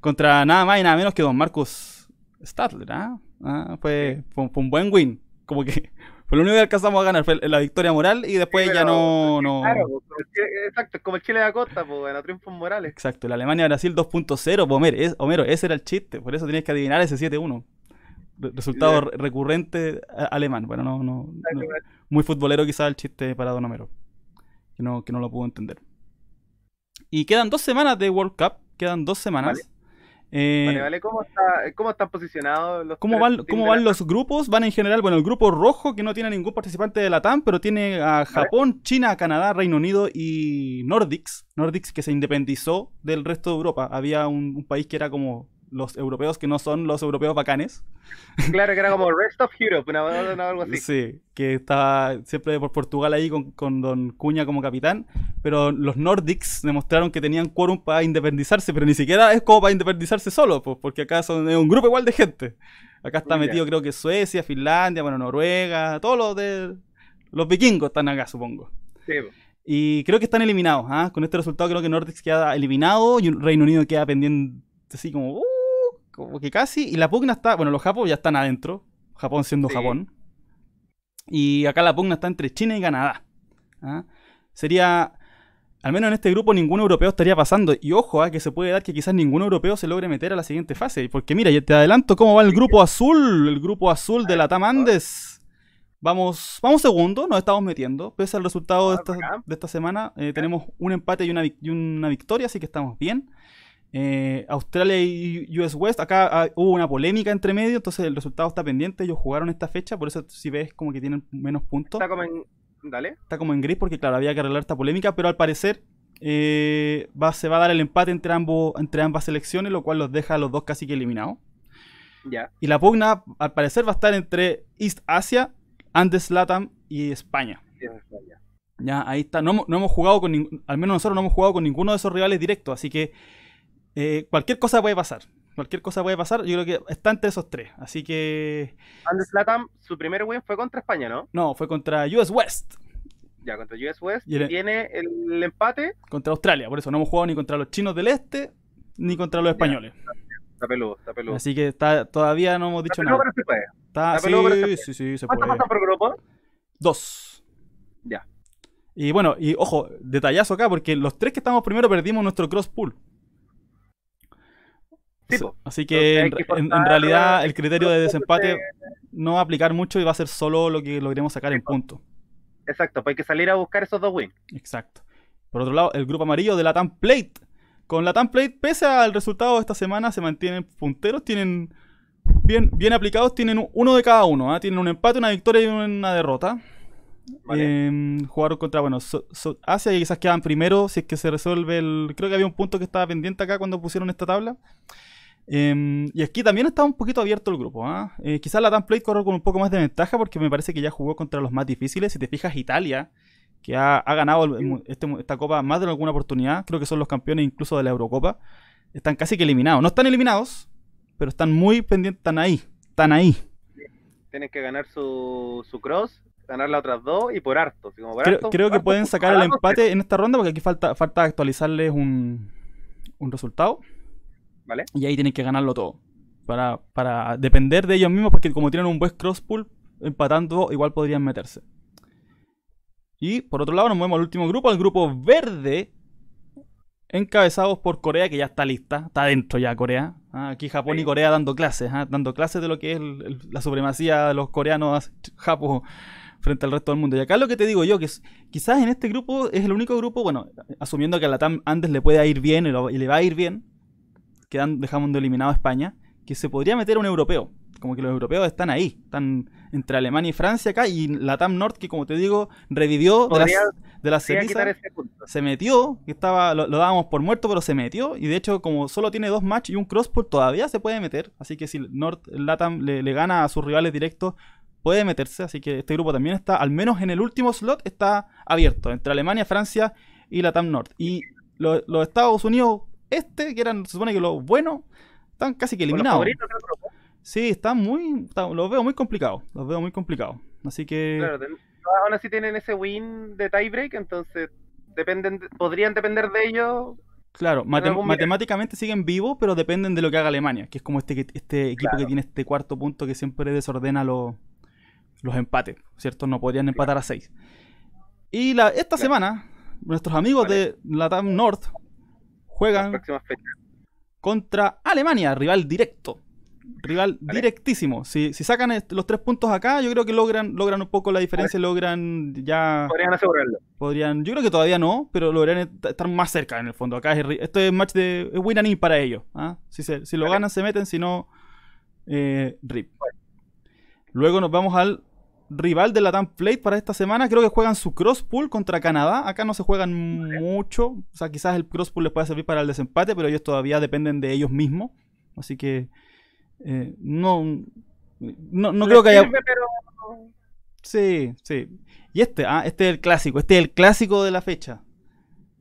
Contra nada más y nada menos que don Marcos Stadler. ¿ah? Ah, fue, un buen win. Como que fue lo único que alcanzamos a ganar. Fue la victoria moral y después ya no. no... Claro, exacto, como el Chile de Acosta, pues, bueno, en morales. Exacto, la Alemania-Brasil 2.0, pues, Homero, ese era el chiste. Por eso tienes que adivinar ese 7-1 resultado recurrente alemán. Bueno, no, no, muy futbolero quizás el chiste para Don Homero, no, que no lo pudo entender. Y quedan dos semanas de World Cup, quedan dos semanas. Vale. Eh, vale, ¿Cómo, están posicionados los ¿Cómo van, ¿cómo van los grupos? Van en general, bueno, el grupo rojo que no tiene ningún participante de la TAM, pero tiene a Japón, China, Canadá, Reino Unido y Nordics. Nordics que se independizó del resto de Europa. Había un país que era como los europeos que no son los europeos bacanes. Claro, que era como Rest of Europe, una, o algo así. Sí, que estaba siempre por Portugal ahí con, con, Don Cuña como capitán, pero los Nordics demostraron que tenían quórum para independizarse, pero ni siquiera es como para independizarse solo, pues, porque acá son es un grupo igual de gente. Acá está metido creo que Suecia, Finlandia, bueno, Noruega, todos los de... Los vikingos están acá, supongo. Sí. Y creo que están eliminados, ¿ah? Con este resultado creo que Nordics queda eliminado y Reino Unido queda pendiente así como... Uh, como que casi, y la pugna está, bueno, los japos ya están adentro, Japón siendo Japón, y acá la pugna está entre China y Canadá. ¿ah? Sería, al menos en este grupo ningún europeo estaría pasando, y ojo, ¿ah? que se puede dar que quizás ningún europeo se logre meter a la siguiente fase, porque mira, ya te adelanto cómo va el grupo azul, el grupo azul de la Tamandes. Vamos, vamos segundo, nos estamos metiendo. Pese al resultado de ah, esta, de esta semana, eh, tenemos un empate y y una victoria, así que estamos bien. Eh, Australia y US West, acá ah, hubo una polémica entre medio, entonces el resultado está pendiente, ellos jugaron esta fecha, por eso si ves como que tienen menos puntos. Está como en, Dale. Está como en gris porque claro, había que arreglar esta polémica, pero al parecer eh, se va a dar el empate entre, ambos, entre ambas selecciones, lo cual los deja a los dos casi que eliminados. Ya. Y la pugna al parecer va a estar entre East Asia, Andes Latam y España. Ya, ahí está. No, no hemos jugado con, al menos nosotros no hemos jugado con ninguno de esos rivales directos, así que eh, cualquier cosa puede pasar. Cualquier cosa puede pasar. Yo creo que está entre esos tres. Así que. Andes Latam, su primer win fue contra España, ¿no? No, fue contra US West. Ya, contra US West. Y Tiene el empate. Contra Australia. Por eso no hemos jugado ni contra los chinos del este, ni contra los españoles. está peludo, está peludo. Así que todavía no hemos dicho nada. Está, peludo, sí, pero sí, sí, se pasan por grupo? Dos. Ya. Y bueno, y ojo, detallazo acá, porque los tres que estamos primero perdimos nuestro cross pool. Así que, en, realidad el criterio de desempate no va a aplicar mucho y va a ser solo lo que logremos sacar en punto. Exacto, pues hay que salir a buscar esos dos wins. Exacto. Por otro lado, el grupo amarillo de la TAM Plate. Con la TAM Plate, pese al resultado de esta semana, se mantienen punteros, tienen bien, bien aplicados, tienen uno de cada uno. ¿ah? Tienen un empate, una victoria y una derrota. Em, jugaron contra, bueno, Asia y quizás quedan primero si es que se resuelve el... Creo que había un punto que estaba pendiente acá cuando pusieron esta tabla. Em, y aquí también está un poquito abierto el grupo. ¿ah? Eh, quizás la Dan Plate corre con un poco más de ventaja porque me parece que ya jugó contra los más difíciles. Si te fijas, Italia, que ha, ganado este esta copa más de alguna oportunidad, creo que son los campeones incluso de la Eurocopa, están casi que eliminados. No están eliminados, pero están muy pendientes, están ahí, están ahí. Tienen que ganar su, cross, ganar las otras dos y por harto. creo, que pueden sacar el empate en esta ronda porque aquí falta, falta actualizarles un, un resultado. Y ahí tienen que ganarlo todo. Para, depender de ellos mismos, porque como tienen un buen cross empatando, igual podrían meterse. Y por otro lado, nos movemos al último grupo, al grupo verde, encabezados por Corea, que ya está lista, está dentro ya Corea. Ah, aquí Japón y Corea dando clases, ah, dando clases de lo que es la supremacía de los coreanos ah, Japón frente al resto del mundo. Y acá lo que te digo yo, que quizás en este grupo es el único grupo, bueno, asumiendo que a la TAM antes le puede ir bien y le va a ir bien, quedan, dejamos de eliminado a España, que se podría meter un europeo. Como que los europeos están ahí, están entre Alemania y Francia acá, y la TAM Nord, que como te digo, revivió de la, serie. se metió, estaba, lo, dábamos por muerto, pero se metió, y de hecho, como solo tiene dos matches y un por todavía se puede meter. Así que si Nord Latam le, gana a sus rivales directos, puede meterse. Así que este grupo también está, al menos en el último slot, está abierto, entre Alemania, Francia y la TAM Nord. Y los Estados Unidos este, que eran, se supone que los buenos, están casi que eliminados. Sí, están muy, los veo muy complicados, los veo muy complicados. Así que... Claro, aún así tienen ese win de tiebreak, entonces dependen, podrían depender de ellos. Claro, matemáticamente siguen vivos, pero dependen de lo que haga Alemania, que es como este, este equipo que tiene este cuarto punto que siempre desordena los, los empates, ¿cierto? No podrían empatar a seis. Y esta semana, nuestros amigos de de Latam North juegan contra Alemania, rival directo. Rival directísimo. Si, sacan los tres puntos acá, yo creo que logran, logran un poco la diferencia, logran ya. Podrían asegurarlo. Podrían, yo creo que todavía no, pero logran estar más cerca en el fondo. Acá es, esto es match de es win and para ellos. ¿ah? Si, lo ganan, se meten, si no, eh, rip. Luego nos vamos al rival de la Tamp Plate para esta semana. Creo que juegan su crosspool contra Canadá. Acá no se juegan mucho. O sea, quizás el crosspool les pueda servir para el desempate, pero ellos todavía dependen de ellos mismos. Así que eh, no, no, creo que haya. Sí, sí. Y este, ah, este es el clásico. Este es el clásico de la fecha.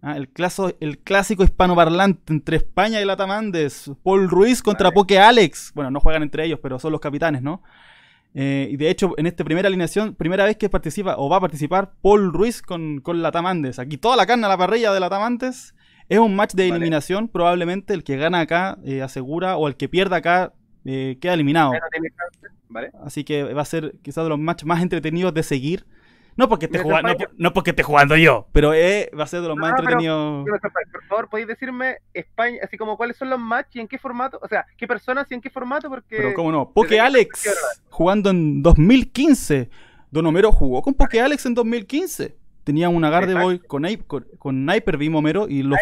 Ah, el, claso, el clásico hispanobarlante entre España y Latamandes. Paul Ruiz contra Poke Alex. Bueno, no juegan entre ellos, pero son los capitanes, ¿no? Eh, y de hecho, en esta primera alineación, primera vez que participa o va a participar Paul Ruiz con, con la Aquí toda la carne a la parrilla de la Es un match de eliminación, probablemente el que gana acá eh, asegura o el que pierda acá eh, queda eliminado. Así que va a ser quizás de los matches más entretenidos de seguir. No porque esté jugando, no, porque te jugando yo, pero eh, va a ser de los más entretenidos. Por favor, podéis decirme España, así como cuáles son los matches y en qué formato, o sea, qué personas y en qué formato, porque. Pero cómo no, porque Alex jugando en 2015. Don Homero jugó con Poké Alex en 2015. Tenía una de con, con, con sniper Beam Homero y lo,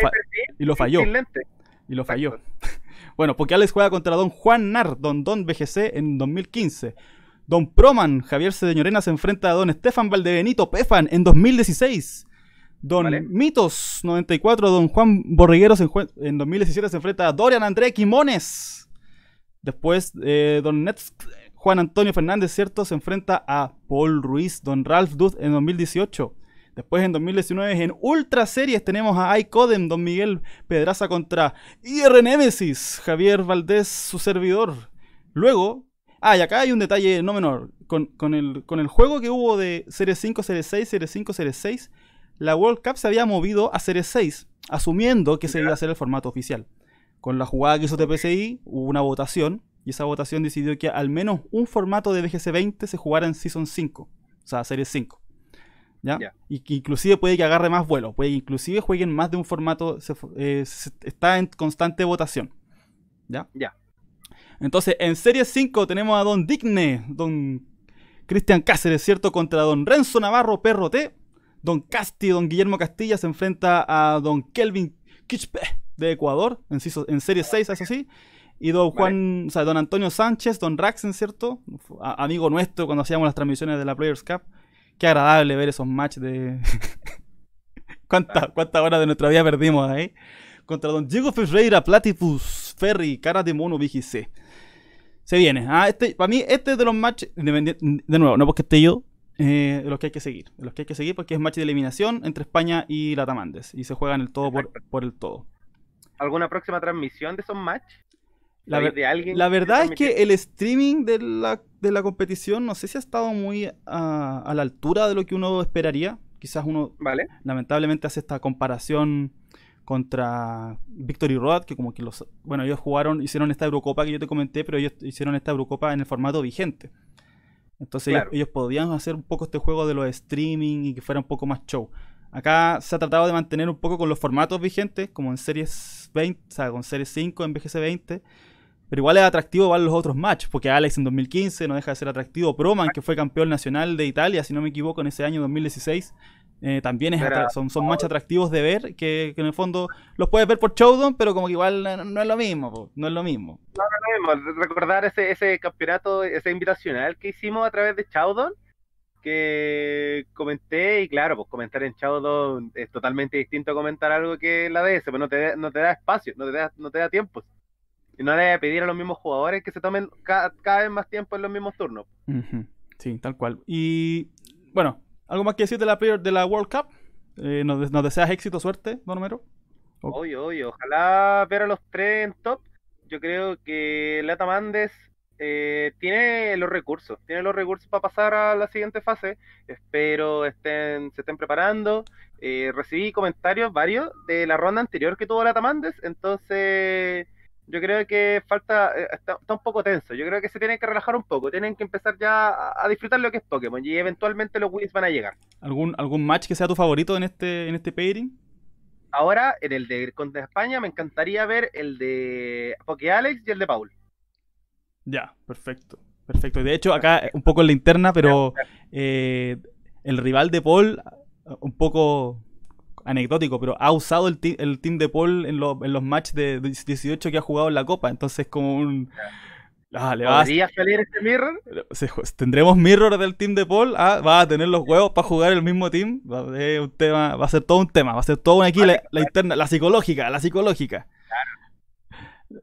y lo falló. Y lo falló. bueno, porque Alex juega contra Don Juan Nar, Don Don BGC en 2015. Don Proman, Javier Cedeñorena se enfrenta a Don Estefan Valdebenito Pefan en 2016. Don Mitos 94, Don Juan Borriguero en, 2017 se enfrenta a Dorian André Quimones. Después, eh, Don Juan Antonio Fernández, ¿cierto? Se enfrenta a Paul Ruiz, Don Ralph Duth en 2018. Después en 2019 en Ultra Series tenemos a iCodem, Don Miguel Pedraza contra IR Nemesis, Javier Valdés, su servidor. Luego, Ah, y acá hay un detalle no menor. Con, el, juego que hubo de Series 5, Series 6, Series 5, Series 6, la World Cup se había movido a Series 6, asumiendo que se iba a hacer el formato oficial. Con la jugada que hizo TPCI, hubo una votación, y esa votación decidió que al menos un formato de BGC 20 se jugara en Season 5, o sea, Series 5. ¿Ya? Y que inclusive puede que agarre más vuelos, puede que inclusive jueguen más de un formato, eh, está en constante votación. ¿Ya? Ya. Entonces, en Serie 5 tenemos a Don Digne, Don Cristian Cáceres, ¿cierto? Contra Don Renzo Navarro Perro T. Don Casti, Don Guillermo Castilla se enfrenta a Don Kelvin Kichpe, de Ecuador, en, Serie 6, es así Y don Juan, o sea, don Antonio Sánchez, don Raxen, ¿cierto? amigo nuestro cuando hacíamos las transmisiones de la Players Cup. Qué agradable ver esos matches de. ¿Cuántas cuánta horas de nuestra vida perdimos ahí? Contra don Diego Ferreira, Platypus, Ferry, Cara de Mono, VGC. Se viene. Ah, este, para mí, este es de los matches. De nuevo, no porque esté yo. Eh, de los que hay que seguir. los que hay que seguir porque es match de eliminación entre España y Latamandes. Y se juegan el todo por, el todo. ¿Alguna próxima transmisión de esos match? La, verdad es que el streaming de la, competición no sé si ha estado muy a la altura de lo que uno esperaría. Quizás uno, ¿Vale? lamentablemente, hace esta comparación contra Victory Road, que como que los... Bueno, ellos jugaron, hicieron esta Eurocopa que yo te comenté, pero ellos hicieron esta Eurocopa en el formato vigente. Entonces ellos, podían hacer un poco este juego de los streaming y que fuera un poco más show. Acá se ha tratado de mantener un poco con los formatos vigentes, como en series 20, o sea, con series 5 en BGC 20. Pero igual es atractivo van los otros matches, porque Alex en 2015 no deja de ser atractivo. Proman, que fue campeón nacional de Italia, si no me equivoco, en ese año 2016, eh, también son, son más atractivos de ver que, en el fondo los puedes ver por Showdown, pero como que igual no, es lo mismo, no es lo mismo. No, es lo mismo. Recordar ese, ese campeonato, ese invitacional que hicimos a través de Showdown, que comenté, y claro, pues comentar en Showdown es totalmente distinto a comentar algo que la DS, pues no te, no te da espacio, no te da, no te da tiempo. Y no le pedir a los mismos jugadores que se tomen cada, vez más tiempo en los mismos turnos. Sí, tal cual. Y bueno, ¿Algo más que decir de la, de la World Cup? Eh, nos, deseas éxito, suerte, don Homero? Obvio, ojalá ver a los tres en top. Yo creo que Lata Mandes eh, tiene los recursos, tiene los recursos para pasar a la siguiente fase. Espero estén, se estén preparando. Eh, recibí comentarios varios de la ronda anterior que tuvo Lata Mandes, entonces yo creo que falta, eh, está, un poco tenso. Yo creo que se tienen que relajar un poco, tienen que empezar ya a, disfrutar lo que es Pokémon y eventualmente los Wins van a llegar. ¿Algún, ¿Algún match que sea tu favorito en este, en este pairing? Ahora, en el de contra España, me encantaría ver el de Poké Alex y el de Paul. Ya, perfecto. Perfecto. y De hecho, acá eh, un poco en la interna, pero eh, el rival de Paul, un poco anecdótico, pero ha usado el, team, de Paul en, los matches de 18 que ha jugado en la Copa. Entonces, como un. Ah, ¿le salir este mirror? ¿Tendremos mirror del team de Paul? Ah, ¿Va a tener los huevos para jugar el mismo team? Va a, ser va a ser todo un tema, va a ser todo un aquí la, interna, la psicológica, la psicológica.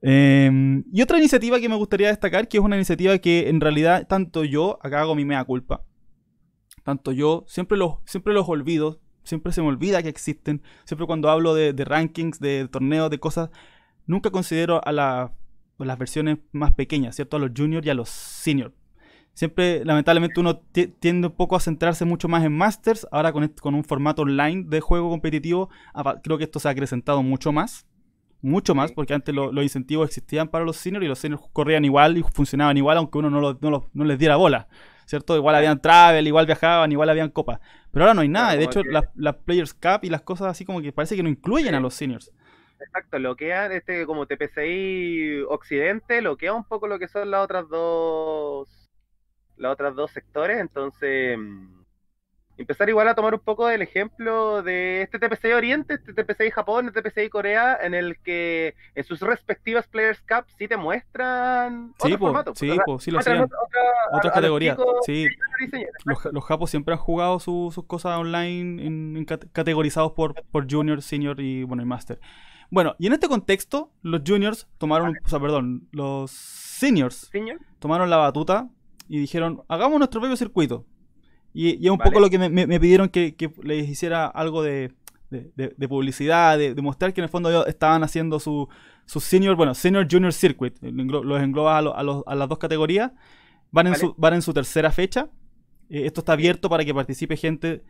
Em, y otra iniciativa que me gustaría destacar, que es una iniciativa que en realidad tanto yo, acá hago mi mea culpa, tanto yo, siempre los, siempre los olvido, Siempre se me olvida que existen. Siempre cuando hablo de, rankings, de torneos, de cosas, nunca considero a las versiones más pequeñas, ¿cierto? A los juniors y a los seniors. Siempre, lamentablemente, uno tiende un poco a centrarse mucho más en Masters. Ahora con, con un formato online de juego competitivo, creo que esto se ha acrecentado mucho más. Mucho más, porque antes los incentivos existían para los seniors y los seniors corrían igual y funcionaban igual, aunque uno no, no les diera bola. ¿cierto? Igual habían travel, igual viajaban, igual habían copas. Pero ahora no hay nada. de hecho, las, Players Cup y las cosas así como que parece que no incluyen a los seniors. Exacto, lo que este como TPCI Occidente, lo loquea un poco lo que son las otras dos las otras dos sectores, entonces mm, empezar igual a tomar un poco del ejemplo de este TPC Oriente, este TPC Japón, este TPC Corea, en el que en sus respectivas Players Cup sí te muestran sí, otro formato, Sí, sí Otra, categorías, los sí. Los, siempre han jugado sus cosas online categorizados por, por junior, senior y bueno, y master. Bueno, y en este contexto, los juniors tomaron, o sea, perdón, los seniors tomaron la batuta y dijeron, hagamos nuestro propio circuito. Y, es un poco lo que me, pidieron que, les hiciera algo de, publicidad, de, mostrar que en el fondo ellos estaban haciendo su, senior, bueno, senior junior circuit, eh, los engloba a, las dos categorías, van en, su, van en su tercera fecha. Eh, esto está abierto para que participe gente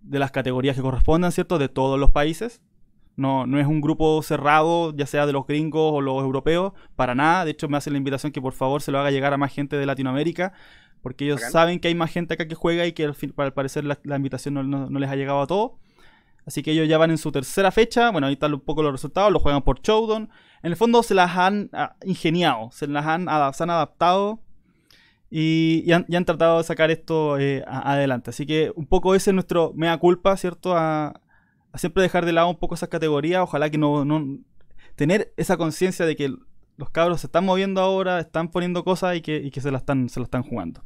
de las categorías que correspondan, ¿cierto? De todos los países. No, no es un grupo cerrado, ya sea de los gringos o los europeos, para nada. De hecho, me hacen la invitación que por favor se lo haga llegar a más gente de Latinoamérica, porque ellos saben que hay más gente acá que juega y que al, fin, parecer la, invitación no, les ha llegado a todos. Así que ellos ya van en su tercera fecha. Bueno, ahí están un poco los resultados. Lo juegan por Showdown. En el fondo se las han ah, ingeniado, se las han, adaptado y, han, tratado de sacar esto eh, adelante. Así que un poco ese es nuestro mea culpa, ¿cierto? A, siempre dejar de lado un poco esas categorías. Ojalá que no, no tener esa conciencia de que los cabros se están moviendo ahora, están poniendo cosas y que, que se, la están, se están jugando.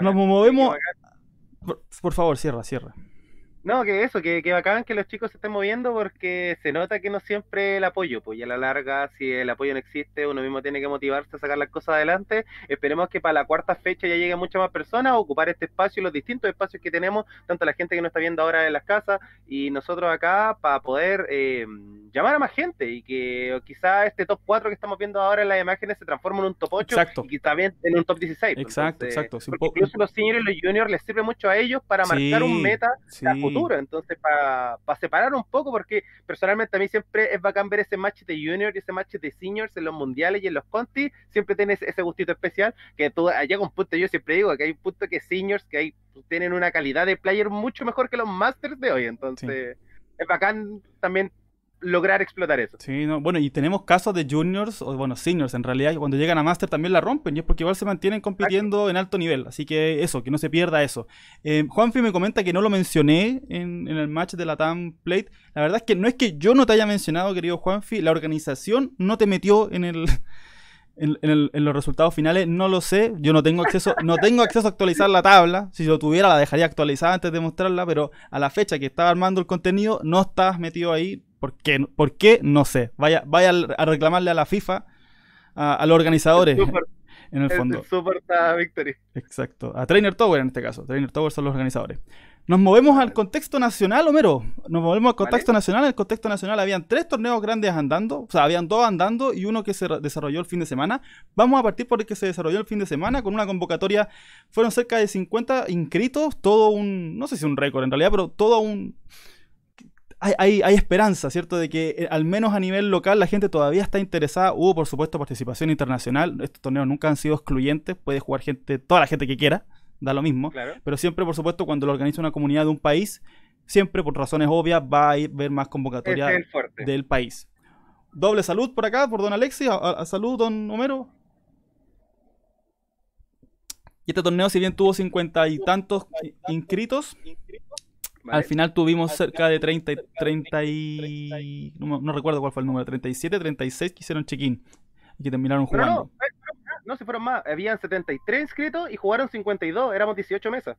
Nos movemos. por favor, cierra, cierra. No, que eso, que, que bacán que los chicos se estén moviendo porque se nota que no siempre el apoyo, pues ya a la larga, si el apoyo no existe, uno mismo tiene que motivarse a sacar las cosas adelante. Esperemos que para la cuarta fecha ya lleguen muchas más personas a ocupar este espacio y los distintos espacios que tenemos, tanto la gente que nos está viendo ahora en las casas y nosotros acá, para poder eh, llamar a más gente y que quizá este top 4 que estamos viendo ahora en las imágenes se transforme en un top 8 y también en un top 16. Pues, exacto, exacto. Porque incluso los señores, y los juniors les sirve mucho a ellos para marcar un meta sí. Entonces, para separar un poco, porque personalmente a mí siempre es bacán ver ese match de juniors y ese match de seniors en los mundiales y en los conti, siempre tienes ese gustito especial, que todo allá ah, con punto, yo siempre digo que hay un punto que seniors, que hay, tienen una calidad de player mucho mejor que los masters de hoy, entonces... Es bacán también lograr explotar eso. Sí, no, bueno, y tenemos casos de juniors, o bueno, seniors en realidad, que cuando llegan a master también la rompen, y es porque igual se mantienen compitiendo en alto nivel, así que eso, que no se pierda eso. Eh, Juanfi me comenta que no lo mencioné en, el match de la TAM Plate, la verdad es que no es que yo no te haya mencionado, querido Juanfi, la organización no te metió en el... En, en, los resultados finales, no lo sé. Yo no tengo acceso, no tengo acceso a actualizar la tabla. Si lo tuviera, la dejaría actualizada antes de mostrarla, pero a la fecha que estaba armando el contenido, no estás metido ahí. ¿Por qué? No sé. Vaya, vaya a reclamarle a la FIFA, a, los organizadores. en el fondo. Super Victory. Exacto. A Trainer Tower en este caso. Trainer Tower son los organizadores. Nos movemos al contexto nacional, Homero. Nos movemos al contexto nacional. En el contexto nacional habían tres torneos grandes andando. O sea, habían dos andando y uno que se desarrolló el fin de semana. Vamos a partir por el que se desarrolló el fin de semana con una convocatoria. Fueron cerca de 50 inscritos. Todo un, no sé si un récord en realidad, pero todo un hay, esperanza, ¿cierto? De que eh, al menos a nivel local la gente todavía está interesada. Hubo, por supuesto, participación internacional. Estos torneos nunca han sido excluyentes. Puede jugar gente, toda la gente que quiera, da lo mismo. Pero siempre, por supuesto, cuando lo organiza una comunidad de un país, siempre por razones obvias va a haber más convocatoria del país. Doble salud por acá, por don Alexis. a, salud, don Homero. Y este torneo, si bien tuvo cincuenta y tantos inscritos, al final tuvimos cerca de 30, 30, y... No, recuerdo cuál fue el número, 37, 36 que hicieron check-in y que terminaron jugando. Eh, no, se fueron más, habían 73 inscritos y jugaron 52, éramos 18 mesas.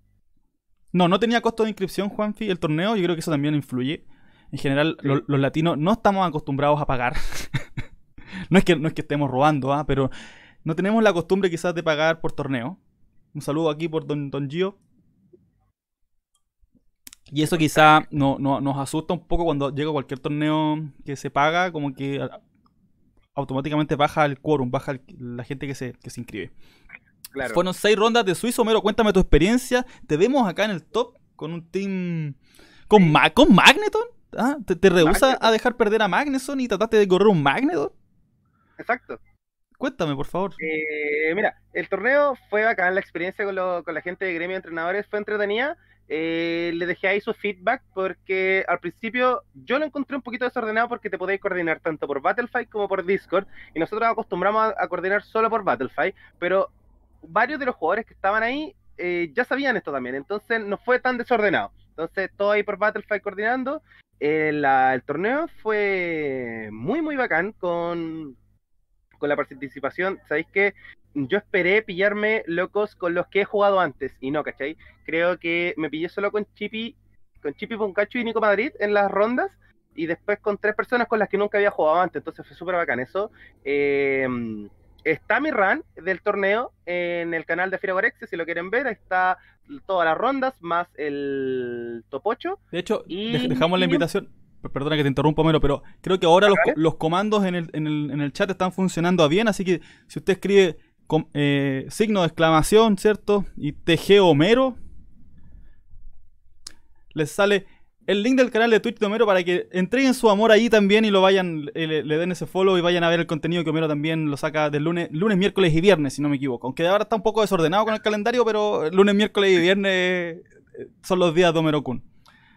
No, no tenía costo de inscripción, Juanfi, el torneo, yo creo que eso también influye. En general, los latinos no estamos acostumbrados a pagar. no, es que, no es que estemos robando, ah, pero no tenemos la costumbre quizás de pagar por torneo. Un saludo aquí por Don, don Gio. Y eso quizá no, nos asusta un poco cuando llega cualquier torneo que se paga, como que automáticamente baja el quórum, baja la gente que se, se inscribe. Fueron seis rondas de Suizo, Homero, cuéntame tu experiencia. Te vemos acá en el top con un team... ¿Con, Magneton? ¿ah? ¿Te, te a dejar perder a Magneton y trataste de correr un Magneton? Exacto. Cuéntame, por favor. Eh, mira, el torneo fue bacán, la experiencia con, lo, con la gente de gremio entrenadores fue entretenida eh, le dejé ahí su feedback porque al principio yo lo encontré un poquito desordenado porque te podéis coordinar tanto por Battlefight como por Discord y nosotros acostumbramos a, coordinar solo por Battlefight, pero varios de los jugadores que estaban ahí eh, ya sabían esto también, entonces no fue tan desordenado. Entonces todo ahí por Battlefight coordinando. Eh, el torneo fue muy muy bacán con, con la participación. Sabéis que yo esperé pillarme locos con los que he jugado antes, y no, ¿cachai? Creo que me pillé solo con Chipi, con Chipi Poncacho y Nico Madrid en las rondas, y después con tres personas con las que nunca había jugado antes, entonces fue súper bacán eso. Em, está mi run del torneo en el canal de Firagorex, si lo quieren ver, está todas las rondas, más el topocho. De hecho, y... dejamos la invitación, perdona que te interrumpa, pero creo que ahora los, comandos en el, chat están funcionando bien, así que si usted escribe eh, signo de exclamación, ¿cierto? Y TG Homero. Les sale el link del canal de Twitch de Homero para que entreguen su amor ahí también y lo vayan, eh, le, den ese follow y vayan a ver el contenido que Homero también lo saca del lunes, lunes, miércoles y viernes, si no me equivoco. Aunque ahora está un poco desordenado con el calendario, pero lunes, miércoles y viernes eh, son los días de Homero Kun.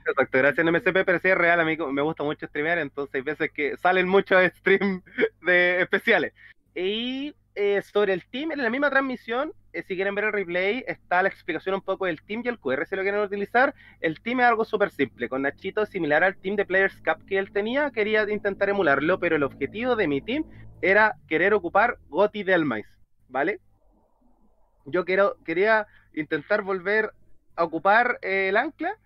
Exacto, gracias MCP, pero sí es real, amigo, me gusta mucho streamear, entonces hay veces que salen muchos streams de especiales. Y eh, sobre el team, en la misma transmisión, eh, si quieren ver el replay, está la explicación un poco del team y el QR si lo quieren utilizar. El team es algo súper simple. Con Nachito, similar al team de Players Cup que él tenía, quería intentar emularlo, pero el objetivo de mi team era querer ocupar Goti Delmais, ¿vale? Yo quería intentar volver a ocupar eh, el ancla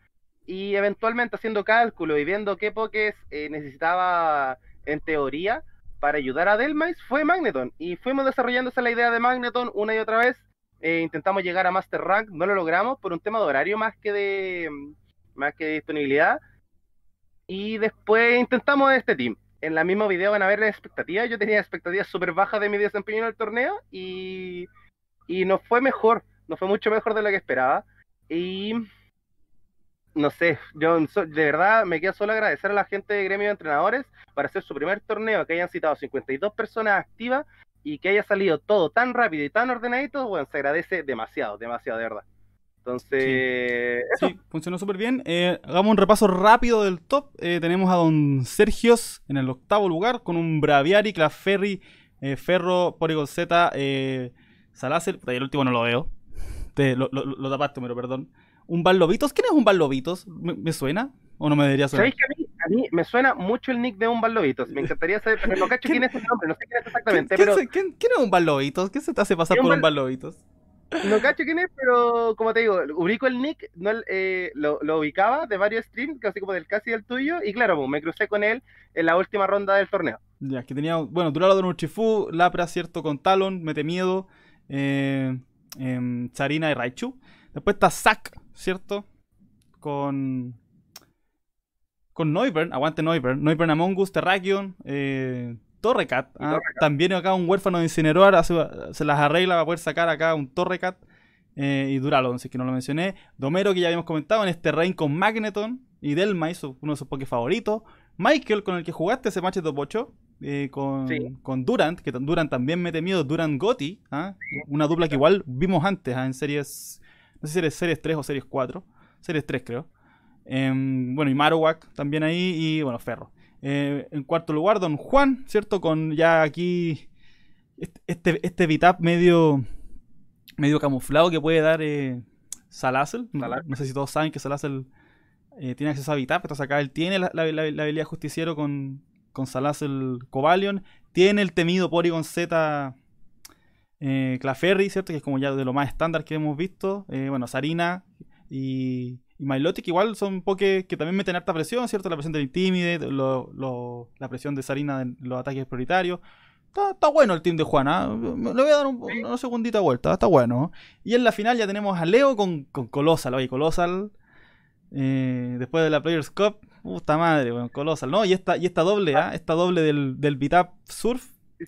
y eventualmente haciendo cálculo y viendo qué pokés necesitaba en teoría para ayudar a Delmais fue Magneton. Y fuimos desarrollándose la idea de Magneton una y otra vez. Eh, intentamos llegar a Master Rank, no lo logramos por un tema de horario más que de, mm, más que disponibilidad. Y después intentamos este team. En la mismo video van a ver las expectativas. Yo tenía expectativas súper bajas de mi desempeño en el torneo y, y no fue mejor, no fue mucho mejor de lo que esperaba. Y no sé, yo de verdad me queda solo agradecer a la gente de Gremio de Entrenadores para hacer su primer torneo, que hayan citado 52 personas activas y que haya salido todo tan rápido y tan ordenadito, bueno, se agradece demasiado, demasiado, de verdad. Entonces. Sí, funcionó súper bien. Eh, hagamos un repaso rápido del top. Eh, tenemos a don Sergios en el octavo lugar con un Braviari, Claferri, eh, Ferro, Porygon Z, eh, Salacer. El último no lo veo. Te, lo, lo, lo tapaste, pero perdón un Barlovitos? ¿Quién es un Barlovitos? ¿Me, suena? ¿O no me debería suena? ¿Sabéis que a mí, me suena mucho el nick de un Barlovitos? Me encantaría saber, pero no cacho quién es ese nombre, no sé quién es exactamente. ¿Quién, es un ballobitos? ¿Qué se te hace pasar por un ballobitos? No cacho quién es, pero como te digo, ubico el nick, eh, lo, ubicaba de varios streams, Casi como del casi del tuyo, y claro, pues, me crucé con él en la última ronda del torneo. Ya, que tenía, bueno, Duralo de Nurchifu, Lapra, cierto, con Talon, Mete Miedo, eh, em, Charina y Raichu. Después está Zack, ¿cierto? Con. Con Noivern, aguante Noivern, Noivern Us, Terrakion, eh, Torrecat. Ah, también acá un huérfano de Incineroar se las arregla para poder sacar acá un Torrecat. Eh, y Duralon, si es que no lo mencioné. Domero, que ya habíamos comentado, en este rein con Magneton. Y Delma uno de sus Poké favoritos. Michael, con el que jugaste ese match de Bocho. Eh, con, con, Durant, que Durant también mete miedo. Durant Gotti, ah, una dupla que igual vimos antes ah, en series no sé si eres Series 3 o Series 4. Series 3 creo. Em, bueno, y Marowak también ahí. Y bueno, Ferro. Eh, en cuarto lugar, Don Juan, ¿cierto? Con ya aquí este, este, este bitap medio, medio camuflado que puede dar eh, Salazel. No, sé si todos saben que Salazel eh, tiene acceso a bitap. Entonces acá él tiene la, habilidad justiciero con, con Salazel Cobalion. Tiene el temido Porygon Z eh, Claferry, ¿cierto? Que es como ya de lo más estándar que hemos visto. Eh, bueno, Sarina y, y Milotic igual son poke que también meten harta presión, ¿cierto? La presión del Intimide, la presión de Sarina en los ataques prioritarios. Está, bueno el team de Juana. ¿ah? Le voy a dar un, una segundita vuelta. Está bueno. Y en la final ya tenemos a Leo con, Colosal. Colossal. Oye, Colossal. Eh, después de la Players Cup. Puta madre, bueno, Colossal, ¿no? Y esta, y esta doble, ¿ah? Esta doble del, del Surf Sí,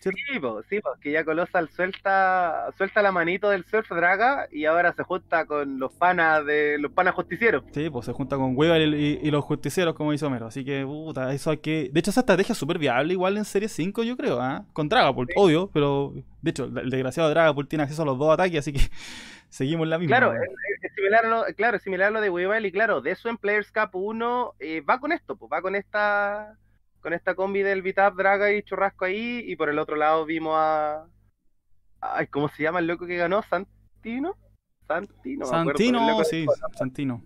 sí que ya Colossal suelta, suelta la manito del Surf Draga y ahora se junta con los panas de los panas justicieros. Sí, pues se junta con Weaver y, los justicieros, como hizo Mero. Así que, puta, eso hay que. De hecho, esa estrategia es súper viable, igual en Serie 5, yo creo, ¿ah? Con Dragapult, obvio, pero. De hecho, el desgraciado Dragapult tiene acceso a los dos ataques, así que seguimos la misma. Claro, es, similar a lo, claro, es de Weaver y claro, de eso en Players Cup 1 eh, va con esto, pues va con esta con esta combi del Vitap, Draga y Churrasco ahí, y por el otro lado vimos a... Ay, ¿cómo se llama el loco que ganó? ¿Santino? Santino. Santino, sí, Santino.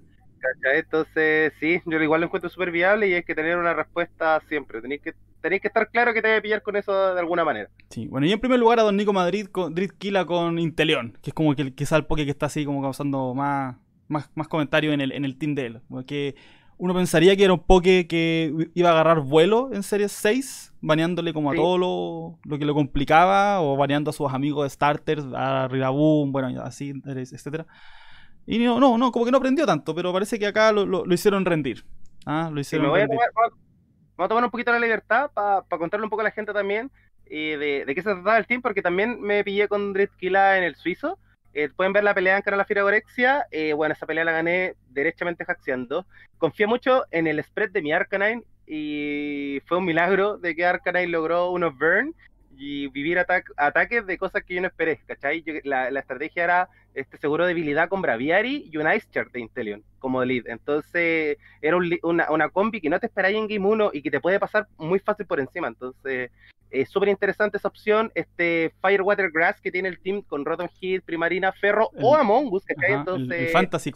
Entonces, sí, yo igual lo encuentro súper viable y hay que tener una respuesta siempre. Tenéis que, tenéis que estar claro que te voy a pillar con eso de alguna manera. Sí, bueno, y en primer lugar a Don Nico Madrid, con, Kila con Inteleón, que es como que quizá el poke que está así como causando más, más, comentarios en el, en el team de él. Porque uno pensaría que era un poke que iba a agarrar vuelo en Series 6, baneándole como a todo lo, lo, que lo complicaba, o baneando a sus amigos de starters, a Boom, bueno, así, etcétera. Y no, no, no, como que no aprendió tanto, pero parece que acá lo, lo, hicieron rendir. Ah, lo voy A tomar, un poquito la libertad para contarle un poco a la gente también eh, de, de, qué se trataba el team, porque también me pillé con Dreadkilla en el suizo. Eh, pueden ver la pelea en la Fiera Gorexia. Eh, bueno, esa pelea la gané derechamente hackeando. Confié mucho en el spread de mi Arcanine y fue un milagro de que Arcanine logró unos burn y vivir ataques de cosas que yo no esperé, ¿cachai? la, estrategia era este seguro debilidad con Braviary y un Ice Chart de Inteleon como lead. Entonces era una, una combi que no te esperáis en Game 1 y que te puede pasar muy fácil por encima. Entonces es súper interesante esa opción, este Firewater Grass que tiene el team con Rotten Heat, Primarina, Ferro o Among Us, ¿cachai? Entonces, Fantasy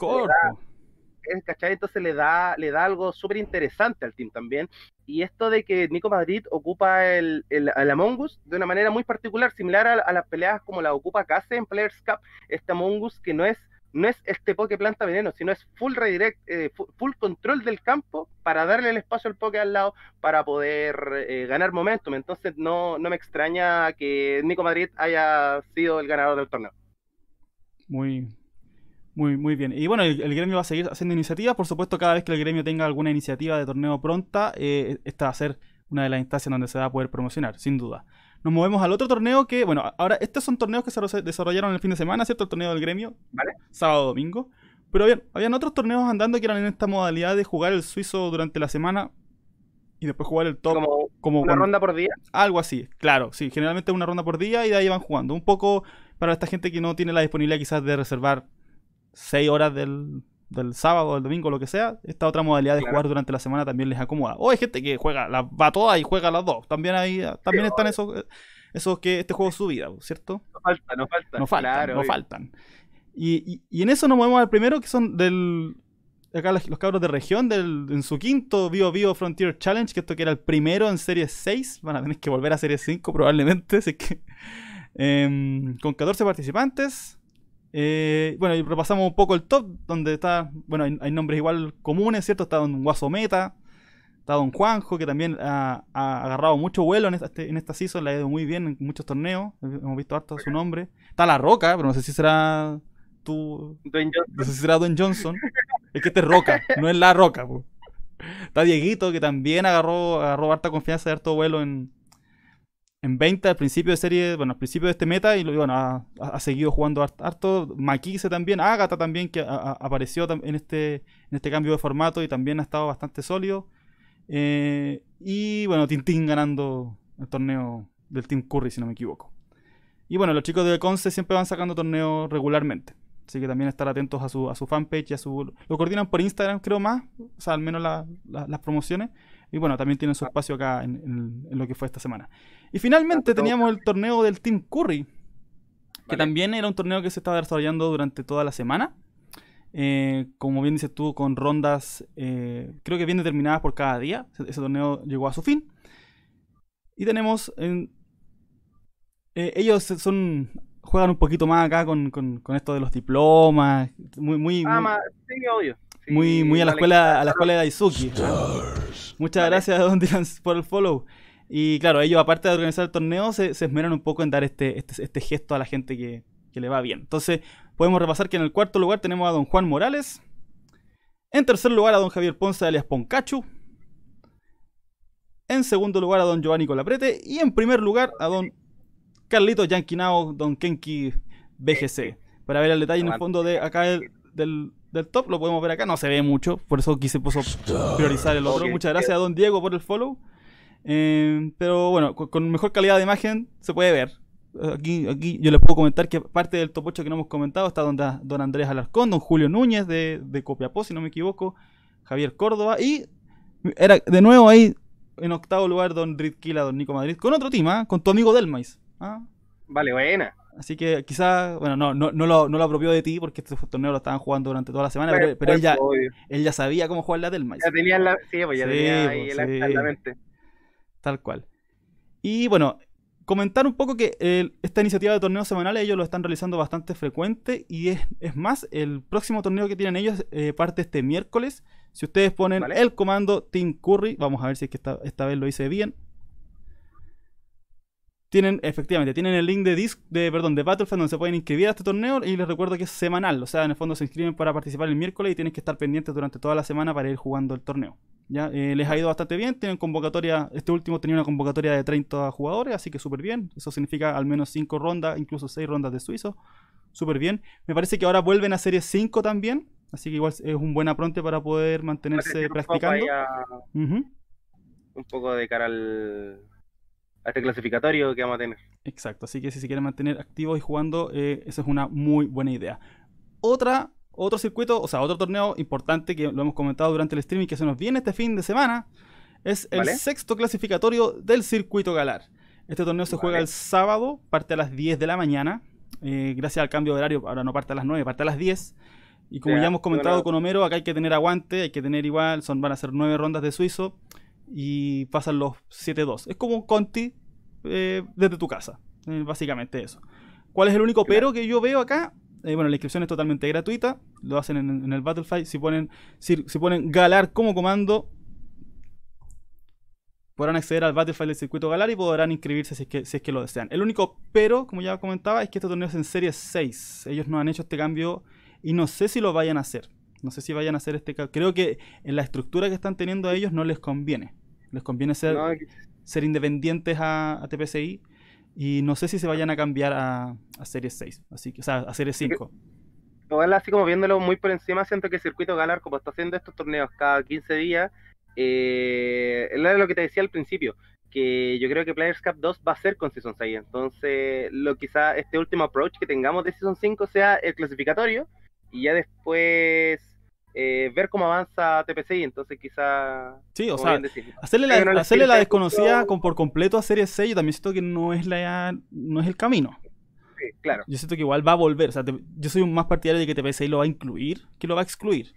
¿cachai? Entonces le da, le da algo súper interesante al team también. Y esto de que Nico Madrid ocupa el, el, Among Us de una manera muy particular, similar a, a las peleas como la ocupa Case en Players Cup, este Among Us que no es no es este poke planta veneno, sino es full redirect, eh, full control del campo para darle el espacio al poke al lado para poder eh, ganar momentum. Entonces no, no me extraña que Nico Madrid haya sido el ganador del torneo. Muy, muy, muy bien. Y bueno, el, gremio va a seguir haciendo iniciativas. Por supuesto, cada vez que el gremio tenga alguna iniciativa de torneo pronta, eh, esta va a ser una de las instancias donde se va a poder promocionar, sin duda. Nos movemos al otro torneo que, bueno, ahora estos son torneos que se desarrollaron el fin de semana, ¿cierto? El torneo del gremio, ¿Vale? sábado, domingo. Pero bien, habían otros torneos andando que eran en esta modalidad de jugar el suizo durante la semana y después jugar el top. Como, una ronda por día. Algo así, claro, sí, generalmente una ronda por día y de ahí van jugando. Un poco para esta gente que no tiene la disponibilidad quizás de reservar seis horas del, del sábado, del domingo, lo que sea, esta otra modalidad de jugar durante la semana también les acomoda. O oh, hay gente que juega, la va todas y juega las dos. También hay, ah, también están esos, eh, esos que este juego es su vida, ¿cierto? No faltan, no faltan. No faltan, Y, en eso nos movemos al primero, que son del. Acá los, cabros de región, en su quinto Bio Bio Frontier Challenge, que esto que era el primero en Serie 6. Van a tener que volver a Serie 5 probablemente, así que. Em, con 14 participantes. Eh, bueno, y repasamos un poco el top, donde está, bueno, hay, nombres igual comunes, ¿cierto? Está Don Guasometa, está Don Juanjo, que también ha, agarrado mucho vuelo en este, esta, en season, le ha ido muy bien en muchos torneos, hemos visto harto su nombre. Está La Roca, pero no sé si será tú... No sé si será Don Johnson. es que este es Roca, no es La Roca. Está Dieguito, que también agarró, agarró harta confianza de harto vuelo en, en 20 al principio de serie, bueno, al principio de este meta, y bueno, ha, seguido jugando harto. Maquise también, Agatha ah, también, que apareció en este, en este cambio de formato y también ha estado bastante sólido. Eh, y bueno, Tintín ganando el torneo del Team Curry, si no me equivoco. Y bueno, los chicos de Conce siempre van sacando torneos regularmente. Así que también estar atentos a su, a su fanpage y a su. Lo coordinan por Instagram, creo más. O sea, al menos las promociones. Y bueno, también tiene su ah. espacio acá en, lo que fue esta semana. Y finalmente ah, teníamos el torneo del Team Curry, que también era un torneo que se estaba desarrollando durante toda la semana. Eh, como bien dices tú, con rondas eh, creo que bien determinadas por cada día. Ese torneo llegó a su fin. Y tenemos... Eh, ellos son juegan un poquito más acá con, esto de los diplomas. Muy, muy, ah, muy, muy, a la escuela, a la escuela de Aizuki. Muchas gracias a Don Dylan, por el follow. Y claro, ellos, aparte de organizar el torneo, se, esmeran un poco en dar este, este, este, gesto a la gente que, que, le va bien. Entonces, podemos repasar que en el cuarto lugar tenemos a don Juan Morales. En tercer lugar, a don Javier Ponce alias Poncachu. En segundo lugar, a don Giovanni Colaprete. Y en primer lugar, a don Carlitos Yanquinao, Don Kenki BGC. Eh, Para ver el detalle en el fondo de acá del, top, lo podemos ver acá, no se ve mucho, por eso quise puso priorizar el otro. Muchas gracias a Don Diego por el follow. Eh, pero bueno, con, mejor calidad de imagen se puede ver. Aquí, yo les puedo comentar que parte del top 8 que no hemos comentado está don, don Andrés Alarcón, Don Julio Núñez de, de Copiapó, si no me equivoco, Javier Córdoba y era de nuevo ahí en octavo lugar Don Ritquila, Don Nico Madrid, con otro tema, ¿ah? con tu amigo Delmais. Ah. Vale, buena. Así que quizás, bueno, no, no, no, lo, no lo apropió de ti porque este torneo lo estaban jugando durante toda la semana, pero, pues, él, ya, sabía cómo jugar la del sí, pues ya tenía ahí pues, mente. Tal cual. Y bueno, comentar un poco que esta iniciativa de torneos semanales ellos lo están realizando bastante frecuente y es, más, el próximo torneo que tienen ellos eh, parte este miércoles. Si ustedes ponen el comando Team Curry, vamos a ver si es que esta, esta vez lo hice bien. Tienen, efectivamente, tienen el link de, disc, de, perdón, de Battlefield donde se pueden inscribir a este torneo y les recuerdo que es semanal, o sea, en el fondo se inscriben para participar el miércoles y tienen que estar pendientes durante toda la semana para ir jugando el torneo. ¿ya? Eh, les ha ido bastante bien, tienen convocatoria, este último tenía una convocatoria de 30 jugadores, así que súper bien, eso significa al menos 5 rondas, incluso 6 rondas de suizo. súper bien. Me parece que ahora vuelven a Serie 5 también, así que igual es un buen apronte para poder mantenerse practicando. Un un poco de cara al a este clasificatorio que vamos a tener. Exacto, así que si se quieren mantener activos y jugando, eh, esa es una muy buena idea. Otra, otro circuito, o sea, otro torneo importante que lo hemos comentado durante el streaming que se nos viene este fin de semana, es el sexto clasificatorio del circuito galar. Este torneo se juega el sábado, parte a las 10 de la mañana. Eh, gracias al cambio de horario, ahora no parte a las 9, parte a las 10. Y como ya, hemos comentado con Homero, acá hay que tener aguante, hay que tener igual, son, van a ser 9 rondas de suizo y pasan los 7-2. Es como un Conti eh, desde tu casa, eh, básicamente eso. ¿Cuál es el único pero que yo veo acá? Eh, bueno, la inscripción es totalmente gratuita, lo hacen en, el Battlefield. Si ponen, ponen Galar como comando, podrán acceder al Battlefield del circuito Galar y podrán inscribirse si que, si es que lo desean. El único pero, como ya comentaba, es que este torneo es en Serie 6. Ellos no han hecho este cambio y no sé si lo vayan a hacer. No sé si vayan a hacer este Creo que en la estructura que están teniendo a ellos no les conviene. Les conviene ser, ser independientes a, TPCI y no sé si se vayan a cambiar a, a Series 6, así que, o sea, a Series 5. sea así como viéndolo muy por encima, siento que el Circuito Galar, como está haciendo estos torneos cada 15 días, eh, era lo que te decía al principio, que yo creo que Players Cup 2 va a ser con Season 6. Entonces, lo quizá este último approach que tengamos de Season 5 sea el clasificatorio y ya después eh, ver cómo avanza TPCI, entonces quizá... Sí, o sea, hacerle la, desconocida con, por completo a Serie 6 yo también siento que no es, la, no es el camino. claro. Yo siento que igual va a volver, o sea, yo soy más partidario de que TPCI lo va a incluir que lo va a excluir,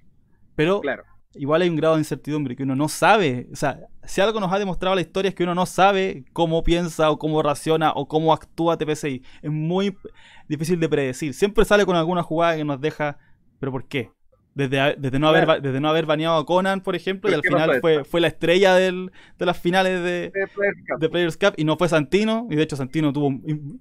pero claro. igual hay un grado de incertidumbre que uno no sabe, o sea, si algo nos ha demostrado la historia es que uno no sabe cómo piensa o cómo raciona o cómo actúa TPCI, es muy difícil de predecir, siempre sale con alguna jugada que nos deja, pero ¿por qué? Desde, no, haber, desde no haber baneado a Conan, por ejemplo, y al final fue, la estrella de las finales de, Players Cup y no fue Santino. Y de hecho Santino tuvo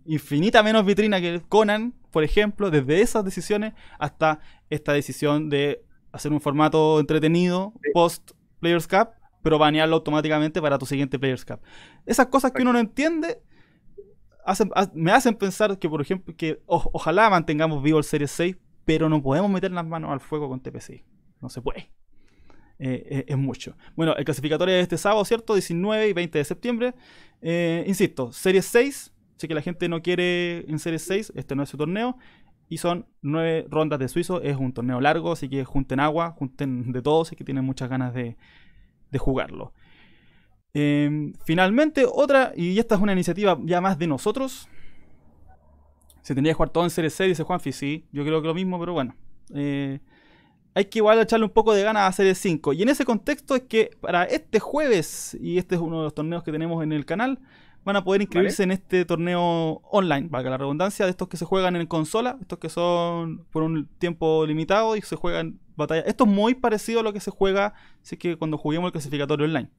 infinita menos vitrina que Conan, por ejemplo, desde esas decisiones hasta esta decisión de hacer un formato entretenido post Players Cup, pero banearlo automáticamente para tu siguiente Players Cup. Esas cosas que uno no entiende me hacen pensar que, por ejemplo, que ojalá mantengamos vivo el Series 6 pero no podemos meter las manos al fuego con TPC. No se puede. Eh, eh, es mucho. Bueno, el clasificatorio es este sábado, ¿cierto? 19 y 20 de septiembre. Eh, insisto, Serie 6. Sé que la gente no quiere en Serie 6. Este no es su torneo. Y son nueve rondas de suizo. Es un torneo largo, así que junten agua, junten de todos. y que tienen muchas ganas de, de jugarlo. finalmente, otra, y esta es una iniciativa ya más de nosotros se tendría que jugar todo en Serie C, dice Juanfi, sí, yo creo que lo mismo, pero bueno. Eh, hay que igual echarle un poco de ganas a Serie 5. Y en ese contexto es que para este jueves, y este es uno de los torneos que tenemos en el canal, van a poder inscribirse en este torneo online, que la redundancia, de estos que se juegan en consola, estos que son por un tiempo limitado y se juegan batalla Esto es muy parecido a lo que se juega, así que cuando juguemos el clasificatorio online.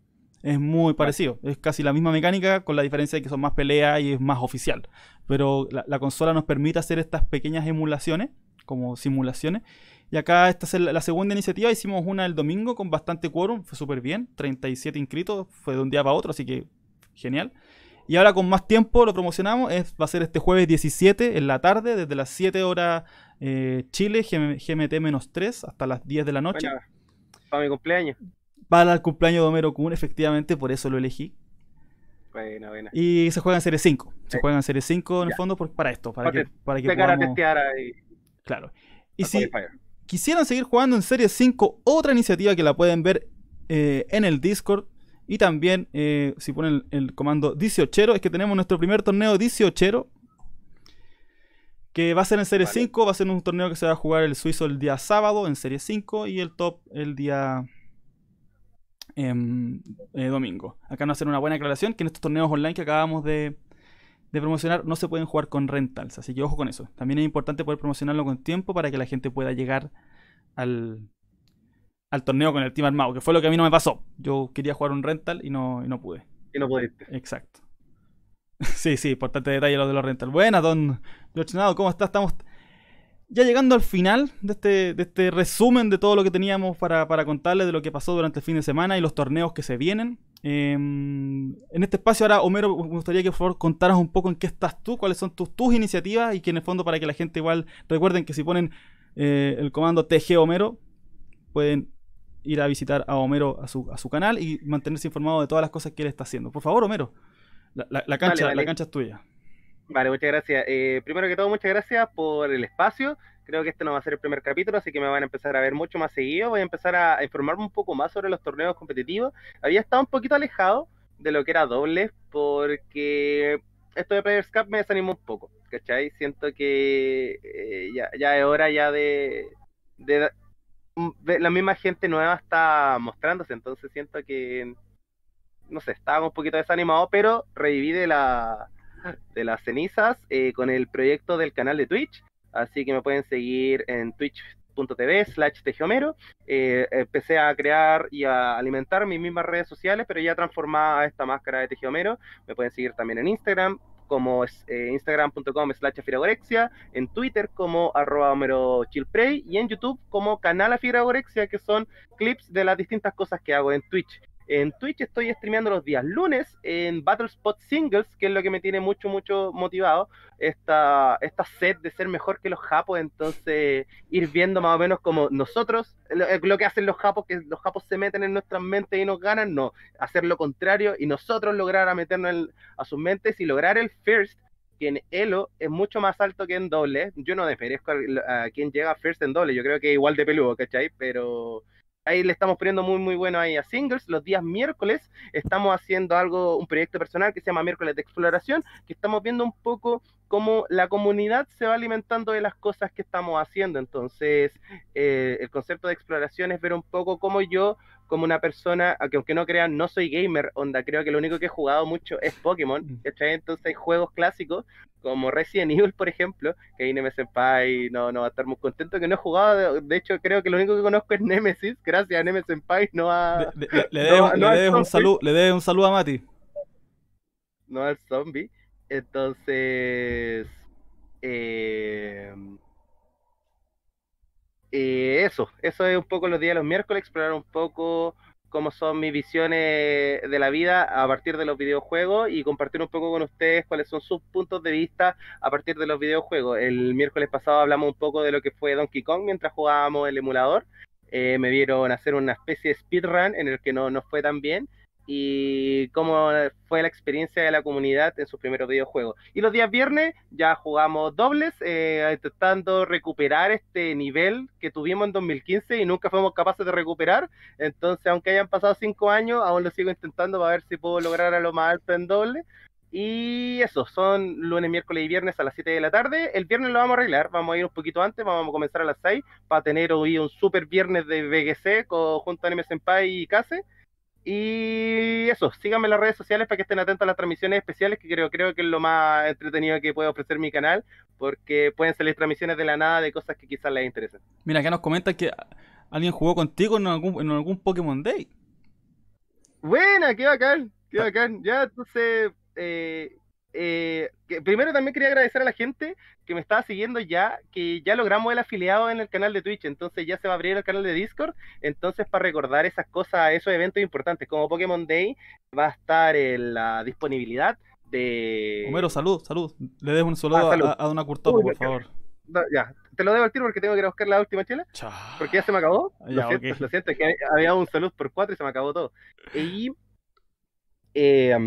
Es muy parecido. Es casi la misma mecánica, con la diferencia de que son más peleas y es más oficial. Pero la, consola nos permite hacer estas pequeñas emulaciones, como simulaciones. Y acá esta es la, segunda iniciativa. Hicimos una el domingo con bastante quórum. Fue súper bien. 37 inscritos. Fue de un día para otro, así que genial. Y ahora con más tiempo lo promocionamos. Es, va a ser este jueves 17 en la tarde, desde las 7 horas eh, Chile, GMT-3 hasta las 10 de la noche. para mi cumpleaños para el cumpleaños de Homero Kun, efectivamente, por eso lo elegí. Buena, buena. Y se juega en Serie 5. Se juegan juega en Serie 5 en el fondo para esto, para, para que, para que testear ahí. Claro. Y si quisieran seguir jugando en Serie 5, otra iniciativa que la pueden ver eh, en el Discord y también eh, si ponen el, comando 18 es que tenemos nuestro primer torneo 18 que va a ser en Serie 5, va a ser un torneo que se va a jugar el suizo el día sábado en Serie 5 y el top el día Em, eh, domingo. Acá nos hacen una buena aclaración que en estos torneos online que acabamos de, promocionar no se pueden jugar con rentals, así que ojo con eso. También es importante poder promocionarlo con tiempo para que la gente pueda llegar al, torneo con el team armado, que fue lo que a mí no me pasó. Yo quería jugar un rental y no, no pude. Y no pudiste. Exacto. Sí, sí, importante detalle lo de los rentals. Buenas, don George ¿cómo estás? Estamos ya llegando al final de este, de este resumen de todo lo que teníamos para, para, contarles de lo que pasó durante el fin de semana y los torneos que se vienen. Em, en este espacio ahora, Homero, me gustaría que por favor contaras un poco en qué estás tú, cuáles son tus, tus iniciativas y que en el fondo para que la gente igual recuerden que si ponen eh, el comando TG Homero, pueden ir a visitar a Homero a su, a su canal y mantenerse informado de todas las cosas que él está haciendo. Por favor, Homero, la, cancha, La cancha es tuya. Vale, muchas gracias. Eh, primero que todo, muchas gracias por el espacio. Creo que este no va a ser el primer capítulo, así que me van a empezar a ver mucho más seguido. Voy a empezar a informarme un poco más sobre los torneos competitivos. Había estado un poquito alejado de lo que era doble, porque esto de Players Cup me desanimó un poco, ¿cachai? Siento que eh, ya, ya, es hora ya de, La misma gente nueva está mostrándose, entonces siento que... No sé, estaba un poquito desanimado, pero reviví de la de las cenizas eh, con el proyecto del canal de Twitch. Así que me pueden seguir en twitch.tv slash tejomero. Eh, empecé a crear y a alimentar mis mismas redes sociales, pero ya transformada esta máscara de tejomero. Me pueden seguir también en Instagram como es eh, instagram.com slash afiragorexia, en Twitter como arroba y en YouTube como canal afiragorexia, que son clips de las distintas cosas que hago en Twitch. En Twitch estoy streameando los días lunes en Battlespot Singles, que es lo que me tiene mucho, mucho motivado. Esta, esta sed de ser mejor que los japos, entonces ir viendo más o menos como nosotros, lo, eh, que hacen los japos, que los japos se meten en nuestras mentes y nos ganan, no, hacer lo contrario y nosotros lograr a meternos a sus mentes y lograr el first, que en Elo es mucho más alto que en doble. Yo no desmerezco a, quien llega first en doble, yo creo que igual de peludo, ¿cachai? Pero ahí le estamos poniendo muy, muy bueno ahí a singles. Los días miércoles estamos haciendo algo, un proyecto personal que se llama Miércoles de Exploración, que estamos viendo un poco como la comunidad se va alimentando de las cosas que estamos haciendo. Entonces, eh, el concepto de exploración es ver un poco cómo yo, como una persona, aunque no crean, no soy gamer, onda, creo que lo único que he jugado mucho es Pokémon. Mm. Entonces hay juegos clásicos, como Resident Evil, por ejemplo, que Nemesis Senpai no, no va a estar muy contento, que no he jugado, de, hecho creo que lo único que conozco es Nemesis, gracias a Nemesis Pie, no a... Le, le, un saludo, le debes un saludo a Mati. No al zombie. Entonces, em, eh, eso, eso es un poco los días de los miércoles, explorar un poco cómo son mis visiones de la vida a partir de los videojuegos y compartir un poco con ustedes cuáles son sus puntos de vista a partir de los videojuegos. El miércoles pasado hablamos un poco de lo que fue Donkey Kong mientras jugábamos el emulador. Eh, me vieron hacer una especie de speedrun en el que no, no fue tan bien y cómo fue la experiencia de la comunidad en sus primeros videojuegos. Y los días viernes ya jugamos dobles, eh, intentando recuperar este nivel que tuvimos en 2015 y nunca fuimos capaces de recuperar. Entonces, aunque hayan pasado cinco años, aún lo sigo intentando para ver si puedo lograr a lo más alto en doble. Y eso, son lunes, miércoles y viernes a las 7 de la tarde. El viernes lo vamos a arreglar, vamos a ir un poquito antes, vamos a comenzar a las 6 para tener hoy un super viernes de BGC con, junto a Anime Senpai y Case. Y eso, síganme en las redes sociales para que estén atentos a las transmisiones especiales, que creo, creo que es lo más entretenido que puede ofrecer mi canal, porque pueden salir transmisiones de la nada de cosas que quizás les interesen. Mira, acá nos comentan que alguien jugó contigo en algún, en algún Pokémon Day. Buena, qué bacán, qué bacán. Ya, entonces, eh, eh, primero también quería agradecer a la gente que me estaba siguiendo ya, que ya logramos el afiliado en el canal de Twitch, entonces ya se va a abrir el canal de Discord, entonces para recordar esas cosas, esos eventos importantes como Pokémon Day, va a estar la disponibilidad de... Homero, salud, salud. Le des un ah, saludo A, a, Dona por favor. ya, te lo debo al tiro porque tengo que ir a buscar la última chela. Porque ya se me acabó. lo, siento, lo siento, es que había un saludo por cuatro y se me acabó todo. Y eh,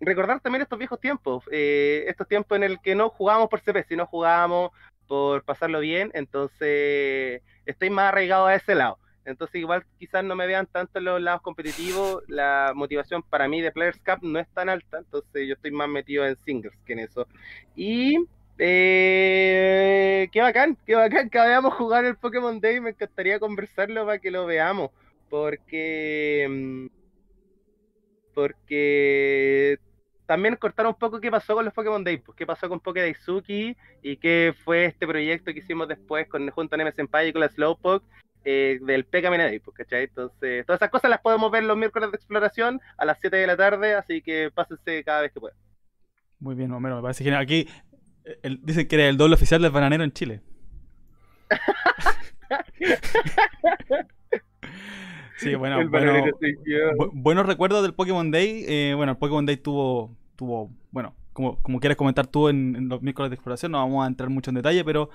recordar también estos viejos tiempos, eh, estos tiempos en el que no jugábamos por CP, sino jugábamos por pasarlo bien, entonces estoy más arraigado a ese lado. Entonces igual quizás no me vean tanto en los lados competitivos, la motivación para mí de Players Cup no es tan alta, entonces yo estoy más metido en singles que en eso. Y eh, qué bacán, qué bacán que vayamos a jugar el Pokémon Day, me encantaría conversarlo para que lo veamos, porque mm, porque también cortar un poco qué pasó con los Pokémon Days, pues, qué pasó con Poké Daisuki y qué fue este proyecto que hicimos después con, junto a Nemes y con la Slowpoke eh, del Pegamina Day, pues, ¿cachai? Entonces, todas esas cosas las podemos ver los miércoles de exploración a las 7 de la tarde, así que pásense cada vez que puedan. Muy bien, Romero, me parece genial. Aquí eh, el, dicen que era el doble oficial del bananero en Chile. Sí, bueno, buenos recuerdos del Pokémon Day. Eh, bueno, el Pokémon Day tuvo, tuvo bueno, como, quieres comentar tú en, los miércoles de exploración, no vamos a entrar mucho en detalle, pero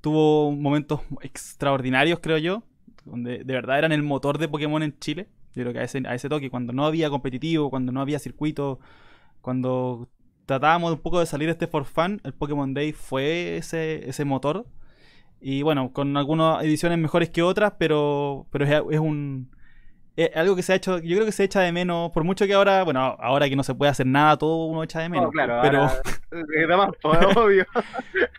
tuvo momentos extraordinarios, creo yo, donde de verdad eran el motor de Pokémon en Chile. Yo creo que a ese, a ese toque, cuando no había competitivo, cuando no había circuito, cuando tratábamos un poco de salir este for fun, el Pokémon Day fue ese, ese motor. Y bueno, con algunas ediciones mejores que otras, pero, pero es un eh, algo que se ha hecho, yo creo que se echa de menos, por mucho que ahora, bueno, ahora que no se puede hacer nada, todo uno echa de menos. pero oh, claro, pero...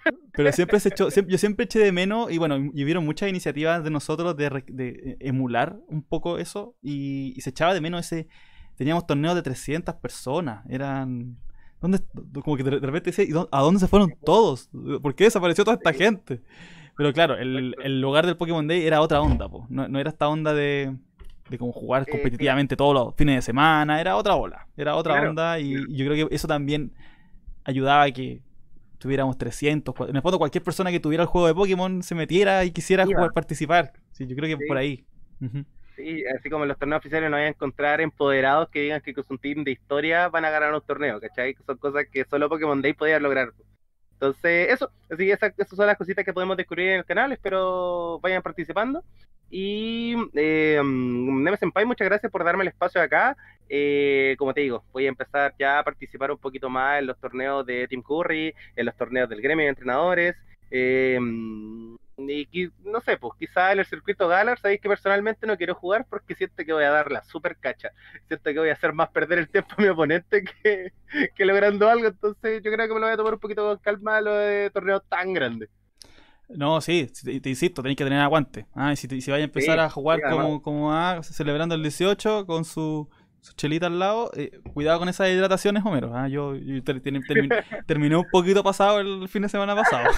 pero siempre se echó, yo siempre eché de menos y bueno, y hubieron muchas iniciativas de nosotros de, emular un poco eso y, se echaba de menos ese, teníamos torneos de 300 personas, eran... ¿Dónde, como que de repente ¿a dónde se fueron todos? ¿Por qué desapareció toda esta gente? Pero claro, el, lugar del Pokémon Day era otra onda, no era esta onda de como jugar eh, competitivamente todos los fines de semana, era otra ola, era otra onda y yo creo que eso también ayudaba a que tuviéramos 300, en el fondo cualquier persona que tuviera el juego de Pokémon se metiera y quisiera jugar, participar, sí, yo creo que por ahí. Sí, así como los torneos oficiales no hay a encontrar empoderados que digan que con un team de historia van a ganar los torneos, ¿cachai? Son cosas que solo Pokémon Day podía lograr. Entonces, eso, así esas, son las cositas que podemos descubrir en el canal, espero vayan participando. Y eh, muchas gracias por darme el espacio acá. Eh, como te digo, voy a empezar ya a participar un poquito más en los torneos de Team Curry, en los torneos del gremio de entrenadores. Eh, no sé, pues quizá en el circuito Galar, sabéis que personalmente no quiero jugar porque siento que voy a dar la super cacha. Siento que voy a hacer más perder el tiempo a mi oponente que, que logrando algo. Entonces yo creo que me lo voy a tomar un poquito con calma lo de torneos tan grandes. No, sí, te, insisto, tenéis que tener aguante. Ah, y si, si a empezar a jugar como, como celebrando el 18 con su su chelita al lado. Eh, cuidado con esas hidrataciones, Homero. ¿ah? Yo, terminé un poquito pasado el fin de semana pasado.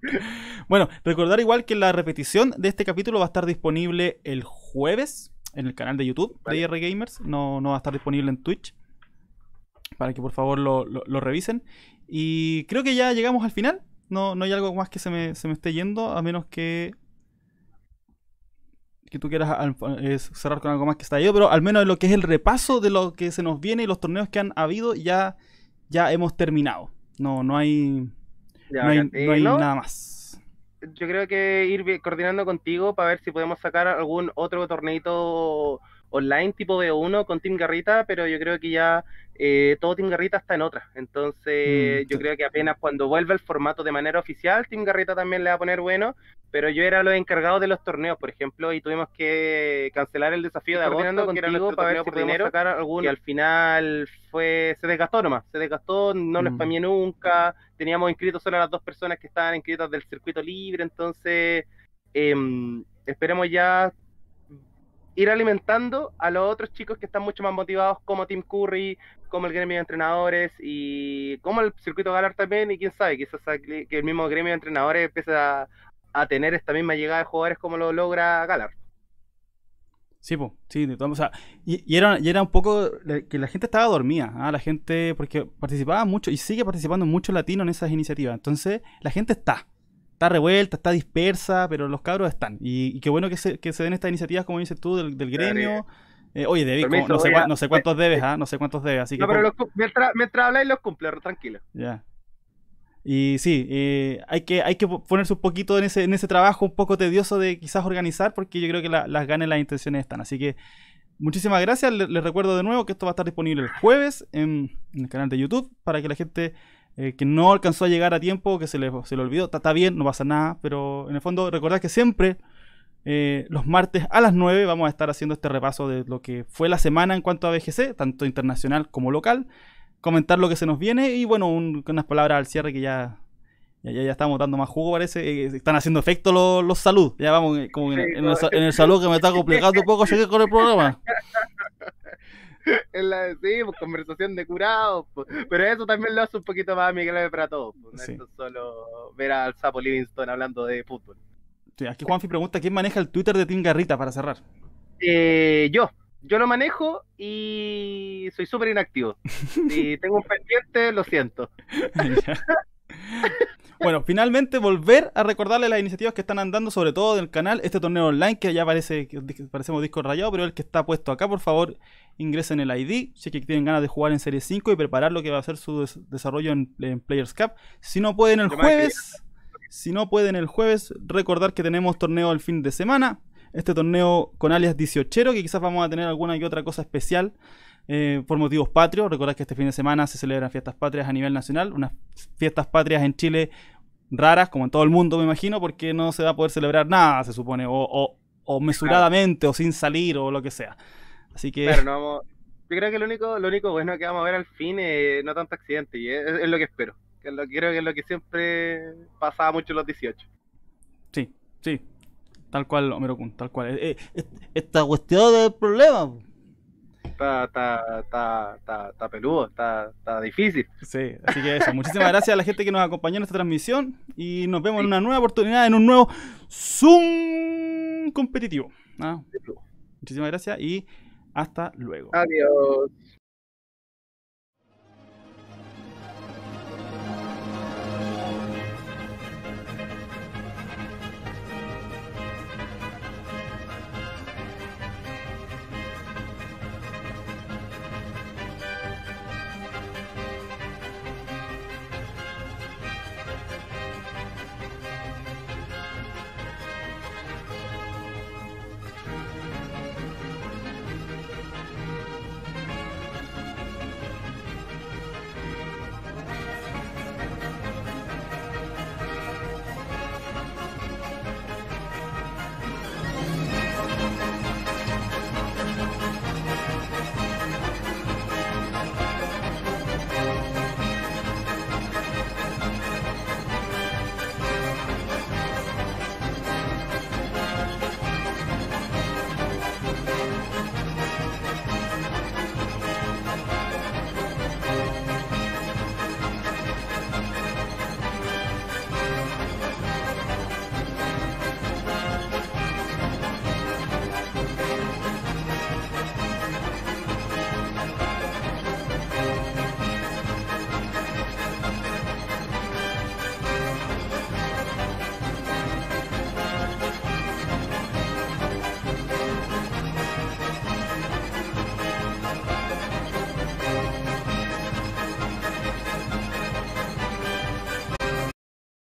bueno, recordar igual que la repetición de este capítulo va a estar disponible el jueves en el canal de YouTube de IR Gamers. No, va a estar disponible en Twitch. Para que por favor lo, revisen. Y creo que ya llegamos al final. No, hay algo más que se me, se me esté yendo, a menos que que tú quieras eh, cerrar con algo más que está ahí. pero al menos en lo que es el repaso de lo que se nos viene y los torneos que han habido, ya, ya hemos terminado. No, no hay, no hay, nada más. Yo creo que ir coordinando contigo para ver si podemos sacar algún otro torneito online tipo B1 con Team Garrita, pero yo creo que ya eh, todo Team Garrita está en otra. Entonces, mm, yo creo que apenas cuando vuelva el formato de manera oficial, Team Garrita también le va a poner bueno. Pero yo era lo encargado de los torneos, por ejemplo, y tuvimos que cancelar el desafío de agosto, que era nuestro para ver por dinero, sacar alguno. Y al final fue, se desgastó nomás, se desgastó, no nos lo mm. nunca. Teníamos inscritos solo a las dos personas que estaban inscritas del circuito libre, entonces. Em, esperemos ya ir alimentando a los otros chicos que están mucho más motivados, como Tim Curry, como el gremio de entrenadores y como el circuito galar también. Y quién sabe, quizás que el mismo gremio de entrenadores empiece a, tener esta misma llegada de jugadores como lo logra Galar. Sí, pues, sí, de y, era, un poco que la gente estaba dormida, ¿ah? la gente, porque participaba mucho y sigue participando mucho latino en esas iniciativas, entonces la gente está, está revuelta, está dispersa, pero los cabros están. Y, qué bueno que se, den estas iniciativas, como dices tú, del, gremio. Eh, oye, David, no, sé cuántos eh, debes, eh, ¿ah? No sé cuántos debes, así no, que... No, pero los, mientras, habla habláis los cumple, tranquilo. Ya. Y sí, hay, que, hay que ponerse un poquito en ese, en ese trabajo un poco tedioso de quizás organizar, porque yo creo que las ganas y las intenciones están. Así que muchísimas gracias. Les, recuerdo de nuevo que esto va a estar disponible el jueves en el canal de YouTube para que la gente eh, que no alcanzó a llegar a tiempo, que se le, se le olvidó, está bien, no pasa nada, pero en el fondo recordad que siempre eh, los martes a las 9 vamos a estar haciendo este repaso de lo que fue la semana en cuanto a BGC, tanto internacional como local, comentar lo que se nos viene y bueno, unas palabras al cierre que ya ya, estamos dando más jugo, parece. Eh, están haciendo efecto los, los salud. Ya vamos, como en, el, salud que me está complicando un poco llegué con el programa. es la sí, pues, conversación de curados. Pues. Pero eso también lo hace un poquito más amigable para todos. Pues, solo ver al sapo Livingston hablando de fútbol. Sí, aquí Juanfi pregunta: ¿quién maneja el Twitter de Tim Garrita para cerrar? Eh, yo. Yo lo manejo y soy súper inactivo. Si tengo un pendiente, lo siento. Bueno, finalmente volver a recordarles las iniciativas que están andando, sobre todo del canal, este torneo online que ya parece parecemos disco rayado, pero el que está puesto acá, por favor, ingresen el ID, si que tienen ganas de jugar en Serie 5 y preparar lo que va a ser su desarrollo en, Players Cup. Si no pueden el jueves, si no pueden el jueves, recordar que tenemos torneo el fin de semana, este torneo con alias 18, que quizás vamos a tener alguna que otra cosa especial. Eh, por motivos patrios. recordar que este fin de semana se celebran fiestas patrias a nivel nacional, unas fiestas patrias en Chile raras, como en todo el mundo, me imagino, porque no se va a poder celebrar nada, se supone, o, o, mesuradamente, o sin salir, o lo que sea. Así que. Yo creo que lo único, lo único bueno que vamos a ver al fin es no tanto accidente, y es, lo que espero. Que lo, creo que es lo que siempre pasaba mucho en los 18. Sí, sí. Tal cual, Homero Kun, tal cual. Eh, eh esta cuestión del problema está, peludo, está, difícil. Sí, así que eso. Muchísimas gracias a la gente que nos acompañó en esta transmisión y nos vemos en una nueva oportunidad, en un nuevo Zoom competitivo. ¿Ah? muchísimas gracias y hasta luego. Adiós.